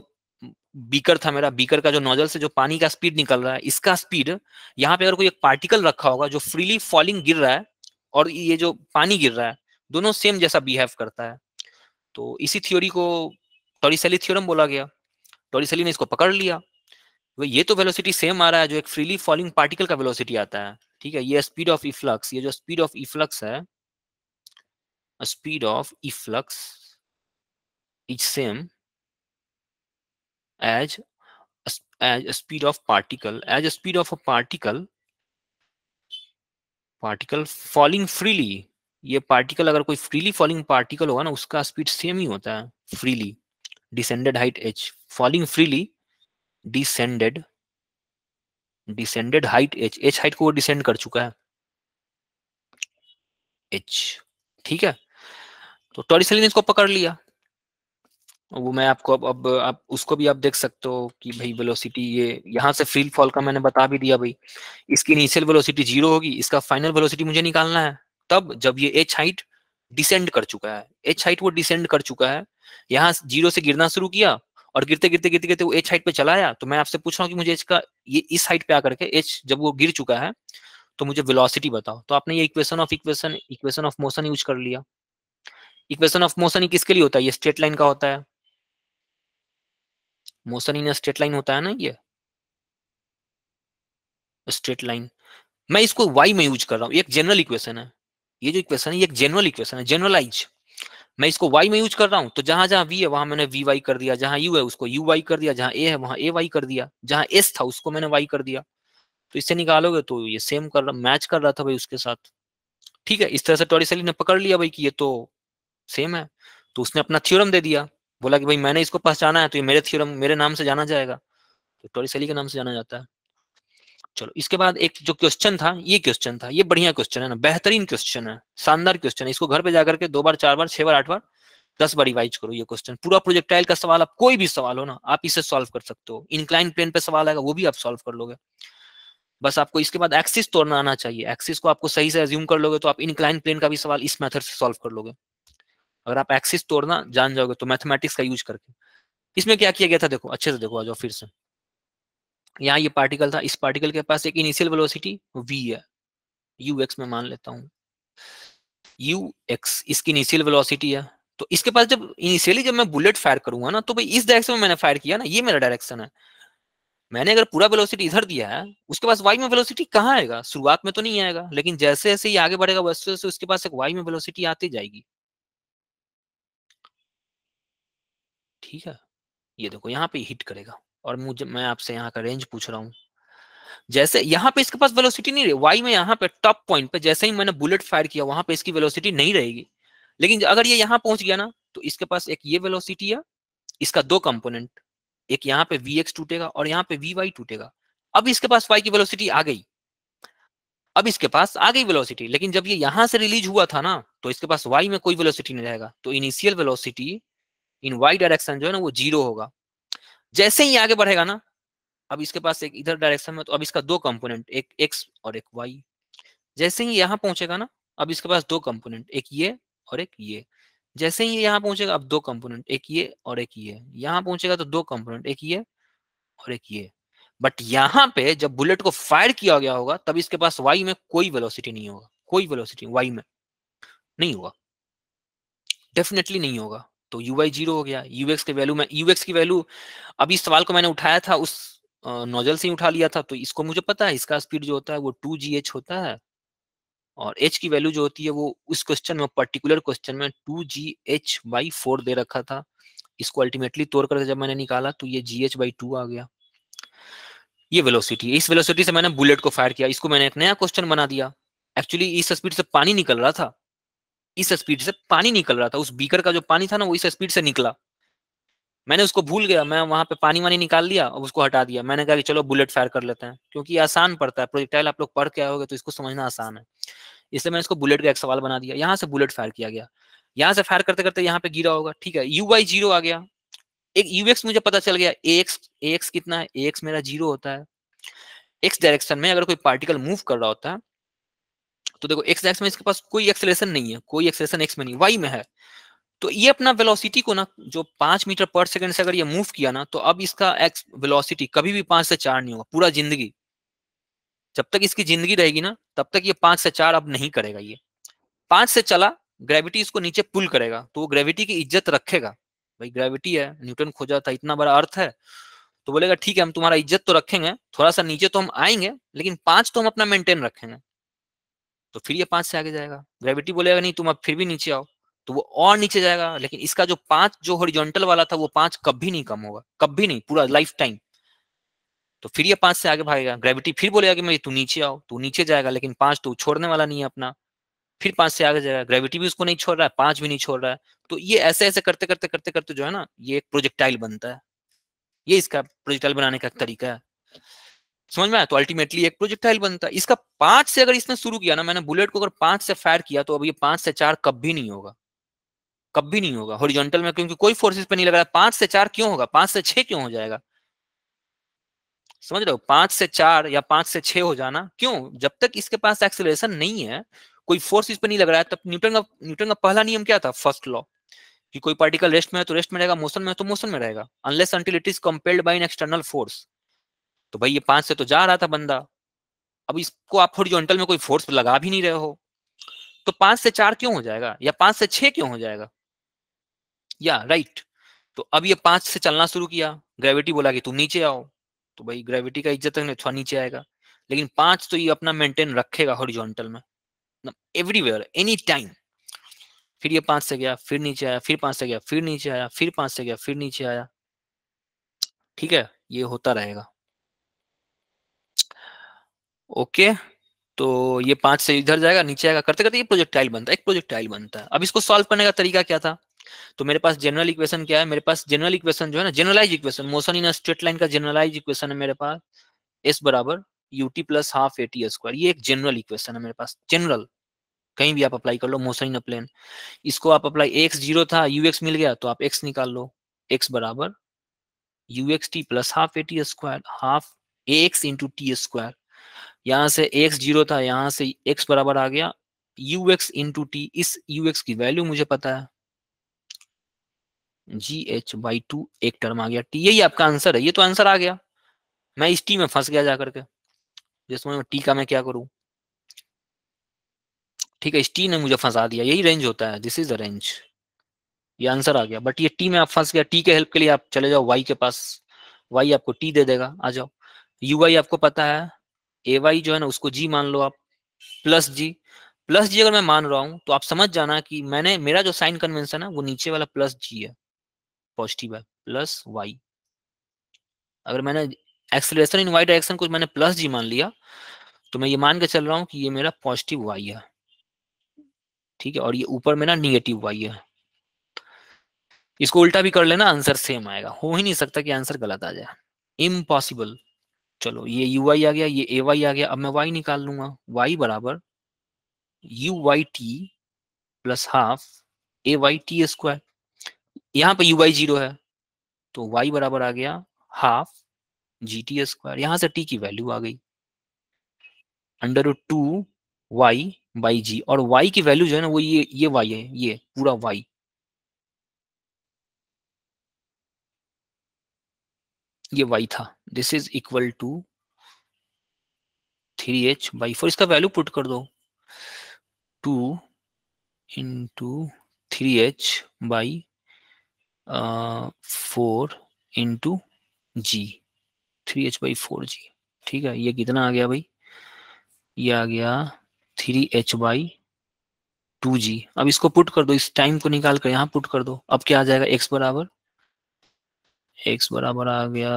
बीकर था मेरा बीकर का जो नोजल से जो पानी का स्पीड निकल रहा है इसका स्पीड यहाँ पे अगर कोई एक पार्टिकल रखा होगा जो फ्रीली फॉलिंग गिर रहा है और ये जो पानी गिर रहा है दोनों सेम जैसा बिहेव करता है तो इसी थ्योरी को टोरिसली थ्योरम बोला गया टोरिसली ने इसको पकड़ लिया ये तो वेलोसिटी सेम आ रहा है जो एक फ्रीली फॉलिंग पार्टिकल का वेलोसिटी आता है ठीक है ये स्पीड ऑफ इफ्लक्स ये जो स्पीड ऑफ इफ्लक्स है speed of efflux is same as as speed of particle as speed of a particle particle falling freely ये पार्टिकल अगर कोई फ्रीली फॉलिंग पार्टिकल होगा ना उसका स्पीड सेम ही होता है freely descended height h falling freely descended descended height h h height को वो डिसेंड कर चुका है एच ठीक है तो टॉरिसली इसको पकड़ लिया वो मैं आपको अब अब आप उसको भी आप देख सकते हो कि भाई वेलोसिटी ये यहाँ से फ्री फॉल का मैंने बता भी दिया भाई इसकी इनिशियल वेलोसिटी जीरो होगी इसका फाइनल वेलोसिटी मुझे निकालना है तब जब ये एच हाइट डिसेंड कर चुका है एच हाइट वो डिसेंड कर चुका है यहाँ जीरो से गिरना शुरू किया और गिरते गिरते गिरते गिरते वो एच हाइट पे चला आया तो मैं आपसे पूछ रहा हूँ कि मुझे एच ये इस हाइट पे आकर के एच जब वो गिर चुका है तो मुझे वेलोसिटी बताओ तो आपने ये equation of equation equation of motion use कर लिया इक्वेशन ऑफ मोशन किसके लिए होता है ये स्ट्रेट लाइन का होता है मोशन इन स्ट्रेट लाइन होता है ना ये स्ट्रेट लाइन मैं इसको वाई में यूज कर रहा हूँ एक जनरल इक्वेशन है ये जो इक्वेशन है ये एक जनरल इक्वेशन है जनरलाइज मैं इसको वाई में यूज कर रहा हूं तो जहां जहां वी है वहां मैंने वी वाई कर दिया जहां यू है उसको यू वाई कर दिया जहां ए है वहां ए वाई कर दिया जहां एस था उसको मैंने वाई कर दिया तो इससे निकालोगे तो ये सेम कर रहा मैच कर रहा था भाई उसके साथ ठीक है इस तरह से टोरिसली ने पकड़ लिया भाई कि ये तो सेम है तो उसने अपना थ्योरम दे दिया बोला कि भाई मैंने इसको पहचाना है तो ये मेरे थ्योरम मेरे नाम से जाना जाएगा तो टोरिसली के नाम से जाना जाता है चलो इसके बाद एक जो क्वेश्चन था ये क्वेश्चन था ये बढ़िया क्वेश्चन है ना बेहतरीन क्वेश्चन है शानदार क्वेश्चन है इसको घर पे जाकर के दो बार चार बार छह बार आठ बार दस बार रिवाइज करो ये क्वेश्चन पूरा प्रोजेक्टाइल का सवाल आप कोई भी सवाल हो ना आप इसे सॉल्व कर सकते हो इनक्लाइन प्लेन पे सवाल आएगा वो भी आप सॉल्व कर लोगे बस आपको इसके बाद एक्सिस तोड़ना आना चाहिए एक्सिस को आपको सही से एज्यूम कर लोगे तो आप इनक्लाइन प्लेन का भी सवाल इस मेथड से सॉल्व कर लोगे अगर आप एक्सिस तोड़ना जान जाओगे तो मैथमेटिक्स का यूज करके इसमें क्या किया गया था देखो अच्छे से देखो आ जाओ फिर से यहाँ ये पार्टिकल था इस पार्टिकल के पास एक इनिशियल वेलोसिटी v है ux में मान लेता हूँ ux इसकी इनिशियल वेलोसिटी है तो इसके पास जब इनिशियली जब मैं बुलेट फायर करूंगा ना तो भाई इस डायरेक्शन में मैंने फायर किया ना ये मेरा डायरेक्शन है मैंने अगर पूरा वेलोसिटी इधर दिया है उसके पास वाई में वेलोसिटी कहाँ आएगा शुरुआत में तो नहीं आएगा लेकिन जैसे जैसे ये आगे बढ़ेगा वैसे वैसे उसके पास एक वाई में वेलोसिटी आती जाएगी ठीक है ये देखो यहाँ पे हिट करेगा और मुझे मैं आपसे यहाँ का रेंज पूछ रहा हूँ जैसे यहाँ पे इसके पास वेलोसिटी नहीं रही वाई में यहाँ पे टॉप पॉइंट पे जैसे ही मैंने बुलेट फायर किया वहां पे इसकी वेलोसिटी नहीं रहेगी लेकिन अगर ये यहाँ पहुंच गया ना तो इसके पास एक ये वेलोसिटी है इसका दो कंपोनेंट एक यहाँ पे वी एक्स टूटेगा और यहाँ पे वी वाई टूटेगा अब इसके पास वाई की वेलोसिटी आ गई अब इसके पास आ गई वेलोसिटी लेकिन जब ये यहां से रिलीज हुआ था ना तो इसके पास वाई में कोई वेलोसिटी नहीं रहेगा तो initial velocity in y direction जो है ना वो जीरो होगा जैसे ही आगे बढ़ेगा ना अब इसके पास एक इधर डायरेक्शन में तो अब इसका दो कंपोनेंट एक एक्स और एक वाई जैसे ही यहाँ पहुंचेगा ना अब इसके पास दो कंपोनेंट एक ये और एक ये जैसे ही यहाँ पहुंचेगा अब दो कंपोनेंट एक ये और एक ये यहाँ पहुंचेगा तो दो कंपोनेंट एक ये और एक ये बट यहां पे जब बुलेट को फायर किया गया होगा तब इसके पास वाई में कोई वेलोसिटी नहीं होगा कोई वेलोसिटी वाई में नहीं होगा डेफिनेटली नहीं होगा तो यू आई जीरो हो गया यूएक्स के वैल्यू में यूएक्स की वैल्यू अभी इस सवाल को मैंने उठाया था उस नोजल से ही उठा लिया था तो इसको मुझे पता है इसका स्पीड जो होता है वो टू जी एच होता है और एच की वैल्यू जो होती है वो उस क्वेश्चन में पर्टिकुलर क्वेश्चन में two ji h by four दे रखा था इसको अल्टीमेटली तोड़ करके जब मैंने निकाला तो ये जी एच बाई टू आ गया ये वेलोसिटी इस वेलोसिटी से मैंने बुलेट को फायर किया इसको मैंने एक नया क्वेश्चन बना दिया एक्चुअली इस स्पीड से पानी निकल रहा था इस स्पीड से पानी निकल रहा था उस बीकर का जो पानी था ना वो इस स्पीड से निकला मैंने उसको भूल गया मैं वहां पे पानी वानी निकाल लिया और उसको हटा दिया मैंने कहा कि चलो बुलेट फायर कर लेते हैं क्योंकि आसान पड़ता है प्रोजेक्टाइल आप लोग पढ़ के आए होगे तो इसको समझना आसान है इसलिए मैंने इसको बुलेट का एक सवाल बना दिया यहाँ से बुलेट फायर किया गया यहाँ से फायर करते करते यहाँ पे गिरा होगा ठीक है यू वाई जीरो आ गया एक यूएक्स मुझे पता चल गया एक्स एक्स कितना है एक्स मेरा जीरो होता है एक्स डायरेक्शन में अगर कोई पार्टिकल मूव कर रहा होता है तो देखो एक्स एक्स में इसके पास कोई एक्सलेशन नहीं है कोई एक्सलेशन एक्स में नहीं वाई में है तो ये अपना वेलोसिटी को ना जो पांच मीटर पर सेकंड से अगर ये मूव किया ना तो अब इसका एक्स वेलोसिटी कभी भी पांच से चार नहीं होगा पूरा जिंदगी जब तक इसकी जिंदगी रहेगी ना तब तक ये पांच से चार अब नहीं करेगा ये पांच से चला ग्रेविटी इसको नीचे पुल करेगा तो वो ग्रेविटी की इज्जत रखेगा भाई ग्रेविटी है न्यूटन खोजा था इतना बड़ा अर्थ है तो बोलेगा ठीक है हम तुम्हारा इज्जत तो रखेंगे थोड़ा सा नीचे तो हम आएंगे लेकिन पांच तो हम अपना मेंटेन रखेंगे तो फिर ये पांच से आगे जाएगा ग्रेविटी बोलेगा नहीं तुम अब फिर भी नीचे आओ तो वो और नीचे जाएगा लेकिन इसका जो पांच जो हॉरिजॉन्टल वाला था वो पांच कभी नहीं कम होगा कभी नहीं पूरा लाइफ टाइम तो फिर ये पांच से आगे भागेगा ग्रेविटी फिर बोलेगा कि मैं तू नीचे आओ तू नीचे जाएगा लेकिन पांच तो छोड़ने वाला नहीं है अपना फिर पांच से आगे जाएगा ग्रेविटी भी उसको नहीं छोड़ रहा है पांच भी नहीं छोड़ रहा है तो ये ऐसे ऐसे करते करते करते करते जो है ना ये एक प्रोजेक्टाइल बनता है ये इसका प्रोजेक्टाइल बनाने का तरीका है समझ में आया तो अल्टीमेटली एक प्रोजेक्टाइल बनता है इसका पांच से अगर इसने शुरू किया ना मैंने बुलेट को अगर पांच से फायर किया तो अब ये पांच से चार कब भी नहीं होगा कब भी नहीं होगा हॉरिजॉन्टल में क्योंकि कोई फोर्सेस पे नहीं लग रहा पांच से चार क्यों होगा पांच से छह क्यों हो जाएगा समझ रहे हो पांच से चार या पांच से छह हो जाना क्यों जब तक इसके पास एक्सेलरेशन नहीं है कोई फोर्स इस पर नहीं लग रहा है तब न्यूटन का न्यूटन का पहला नियम क्या था फर्स्ट लॉ कि कोई पार्टिकल रेस्ट में है तो रेस्ट में रहेगा मोशन में है तो मोशन में रहेगा unless until it is compelled by an external force तो भाई ये पांच से तो जा रहा था बंदा अब इसको आप हॉरिजॉन्टल में कोई फोर्स लगा भी नहीं रहे हो तो पांच से चार क्यों हो जाएगा या पांच से छह क्यों हो जाएगा या राइट तो अब ये पांच से चलना शुरू किया ग्रेविटी बोला कि तुम नीचे आओ तो भाई ग्रेविटी का इज्जत नहीं थोड़ा तो नीचे आएगा लेकिन पांच तो ये अपना मेंटेन रखेगा हॉरिजॉन्टल में एवरीवेयर एनी टाइम फिर ये पांच से गया फिर नीचे आया फिर पांच से गया फिर नीचे आया फिर पांच से गया फिर नीचे आया ठीक है ये होता रहेगा ओके तो ये पांच से इधर जाएगा नीचे आएगा करते करते ये प्रोजेक्टाइल बनता है एक प्रोजेक्टाइल बनता है अब इसको सॉल्व करने का तरीका क्या था तो मेरे पास जनरल इक्वेशन क्या है मेरे पास जनरल इक्वेशन जो है ना generalise equation motion in straight line का जनरलाइज इक्वेशन है मेरे पास एस बराबर u t plus half a t square ये एक जनरल इक्वेशन है मेरे पास जनरल कहीं भी आप अप्लाई कर लो मोशन इन प्लेन इसको आप अप्लाई एक्स जीरो था यू एक्स मिल गया तो आप एक्स निकाल लो एक्स बराबर u x t plus half a t square half a x into t square यहाँ से एक्स जीरो था यहाँ से एक्स बराबर आ गया यू एक्स इंटू टी इस यू एक्स की वैल्यू मुझे पता है जी एच बाई टू एक टर्म आ गया टी यही आपका आंसर है ये तो आंसर आ गया मैं इस टी में फंस गया जा करके जिसमें टी का मैं क्या करूं ठीक है इस टी ने मुझे फंसा दिया यही रेंज होता है दिस इज द रेंज ये आंसर आ गया बट ये टी में आप फंस गया टी के हेल्प के लिए आप चले जाओ वाई के पास वाई आपको टी दे देगा आ जाओ यू वाई आपको पता है ए वाई जो है ना उसको जी मान लो आप प्लस जी प्लस जी अगर मैं मान रहा हूं तो आप समझ जाना कि मैंने मेरा जो साइन कन्वेंशन है वो नीचे वाला प्लस जी है पॉजिटिव है प्लस वाई अगर मैंने एक्सलेशन इन वाई डायरेक्शन को मैंने प्लस जी मान लिया तो मैं ये मान के चल रहा हूं कि ये मेरा पॉजिटिव वाई है ठीक है और ये ऊपर मेरा निगेटिव वाई है इसको उल्टा भी कर लेना आंसर सेम आएगा हो ही नहीं सकता कि आंसर गलत आ जाए इम्पॉसिबल चलो ये यू वाई आ गया ये ए वाई आ गया अब मैं वाई निकाल लूंगा वाई बराबर u y t plus half a y t square यहाँ पे यू वाई जीरो है तो वाई बराबर आ गया हाफ जी टी स्क्वायर यहां से टी की वैल्यू आ गई under two y by g और वाई की वैल्यू जो है ना वो ये ये वाई है ये पूरा वाई ये वाई था this is equal to three h by four इसका वैल्यू पुट कर दो two into three h by four into g three h by four g ठीक है ये कितना आ गया भाई ये आ गया three h by two g अब इसको पुट कर दो इस टाइम को निकाल कर यहाँ पुट कर दो अब क्या आ जाएगा एक्स बराबर एक्स बराबर आ गया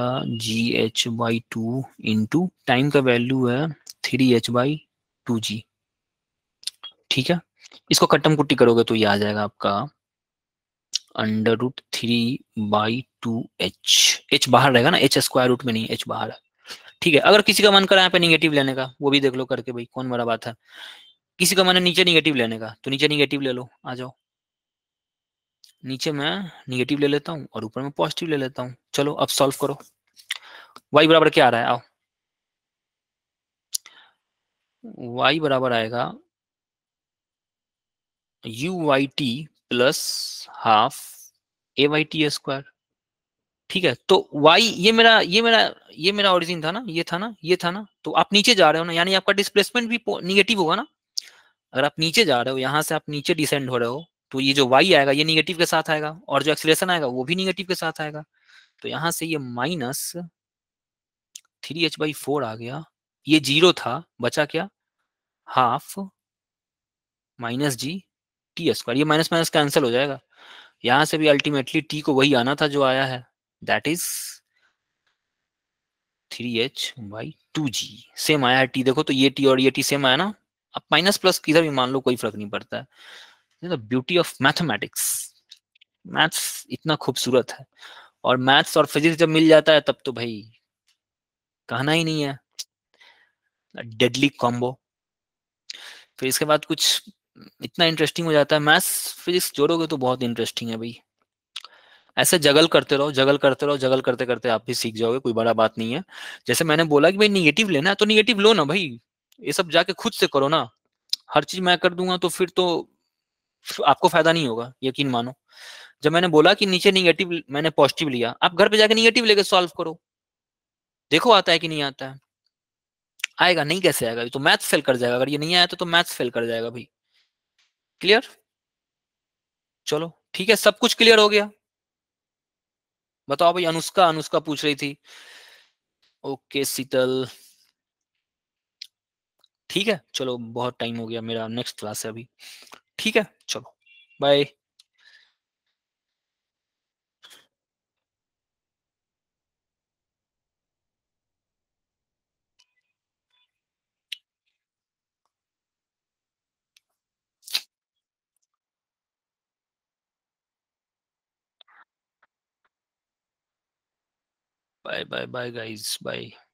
g h by two into time का वैल्यू है three h by two g ठीक है इसको कट्टम कुट्टी करोगे तो ये आ जाएगा आपका under root three by two h h बाहर रहेगा ना एच स्क्वायर रूट में नहीं एच बाहर है ठीक है अगर किसी का मन करा यहाँ पे निगेटिव लेने का वो भी देख लो करके भाई कौन बड़ा बात है किसी का मन है नीचे निगेटिव लेने का तो नीचे निगेटिव ले लो आ जाओ नीचे मैं निगेटिव ले लेता हूँ और ऊपर में पॉजिटिव ले लेता हूँ चलो अब सॉल्व करो वाई बराबर क्या आ रहा है आओ वाई बराबर आएगा u y t plus half a y t square ठीक है तो y ये मेरा ये मेरा ये मेरा ओरिजिन था ना ये था ना ये था ना तो आप नीचे जा रहे हो ना यानी आपका डिस्प्लेसमेंट भी निगेटिव होगा ना अगर आप नीचे जा रहे हो यहाँ से आप नीचे डिसेंड हो रहे हो तो ये जो वाई आएगा ये निगेटिव के साथ आएगा और जो एक्सीलेशन आएगा वो भी निगेटिव के साथ आएगा तो यहां से ये minus three h by four आ गया ये जीरो था बचा क्या half minus g t square ये माइनस माइनस कैंसिल हो जाएगा यहां से भी अल्टीमेटली टी को वही आना था जो आया है that is three h by two g same आया है टी देखो तो ये टी और ये टी सेम आया ना अब माइनस प्लस किधर भी मान लो कोई फर्क नहीं पड़ता है you know beauty of mathematics maths इतना खूबसूरत है और मैथ्स और फिजिक्स जब मिल जाता है तब तो भाई कहना ही नहीं है डेडली कॉम्बो फिर इसके बाद कुछ इतना इंटरेस्टिंग हो जाता है मैथ्स फिजिक्स जोड़ोगे तो बहुत इंटरेस्टिंग है भाई ऐसे जगल करते रहो जगल करते रहो जगल करते करते आप भी सीख जाओगे कोई बड़ा बात नहीं है जैसे मैंने बोला कि भाई निगेटिव लेना है तो निगेटिव लो ना भाई ये सब जाके खुद से करो ना हर चीज मैं कर दूंगा तो फिर तो आपको फायदा नहीं होगा यकीन मानो जब मैंने बोला कि नीचे निगेटिव मैंने पॉजिटिव लिया आप घर पे जाके निगेटिव लेके सॉल्व करो देखो आता है कि नहीं आता है आएगा नहीं कैसे आएगा तो मैथ्स फेल कर जाएगा अगर ये नहीं आया तो, तो मैथ्स फेल कर जाएगा भाई क्लियर चलो ठीक है सब कुछ क्लियर हो गया बताओ भाई अनुष्का अनुष्का पूछ रही थी ओके शीतल ठीक है चलो बहुत टाइम हो गया मेरा नेक्स्ट क्लास है अभी ठीक है चलो bye bye bye bye guys bye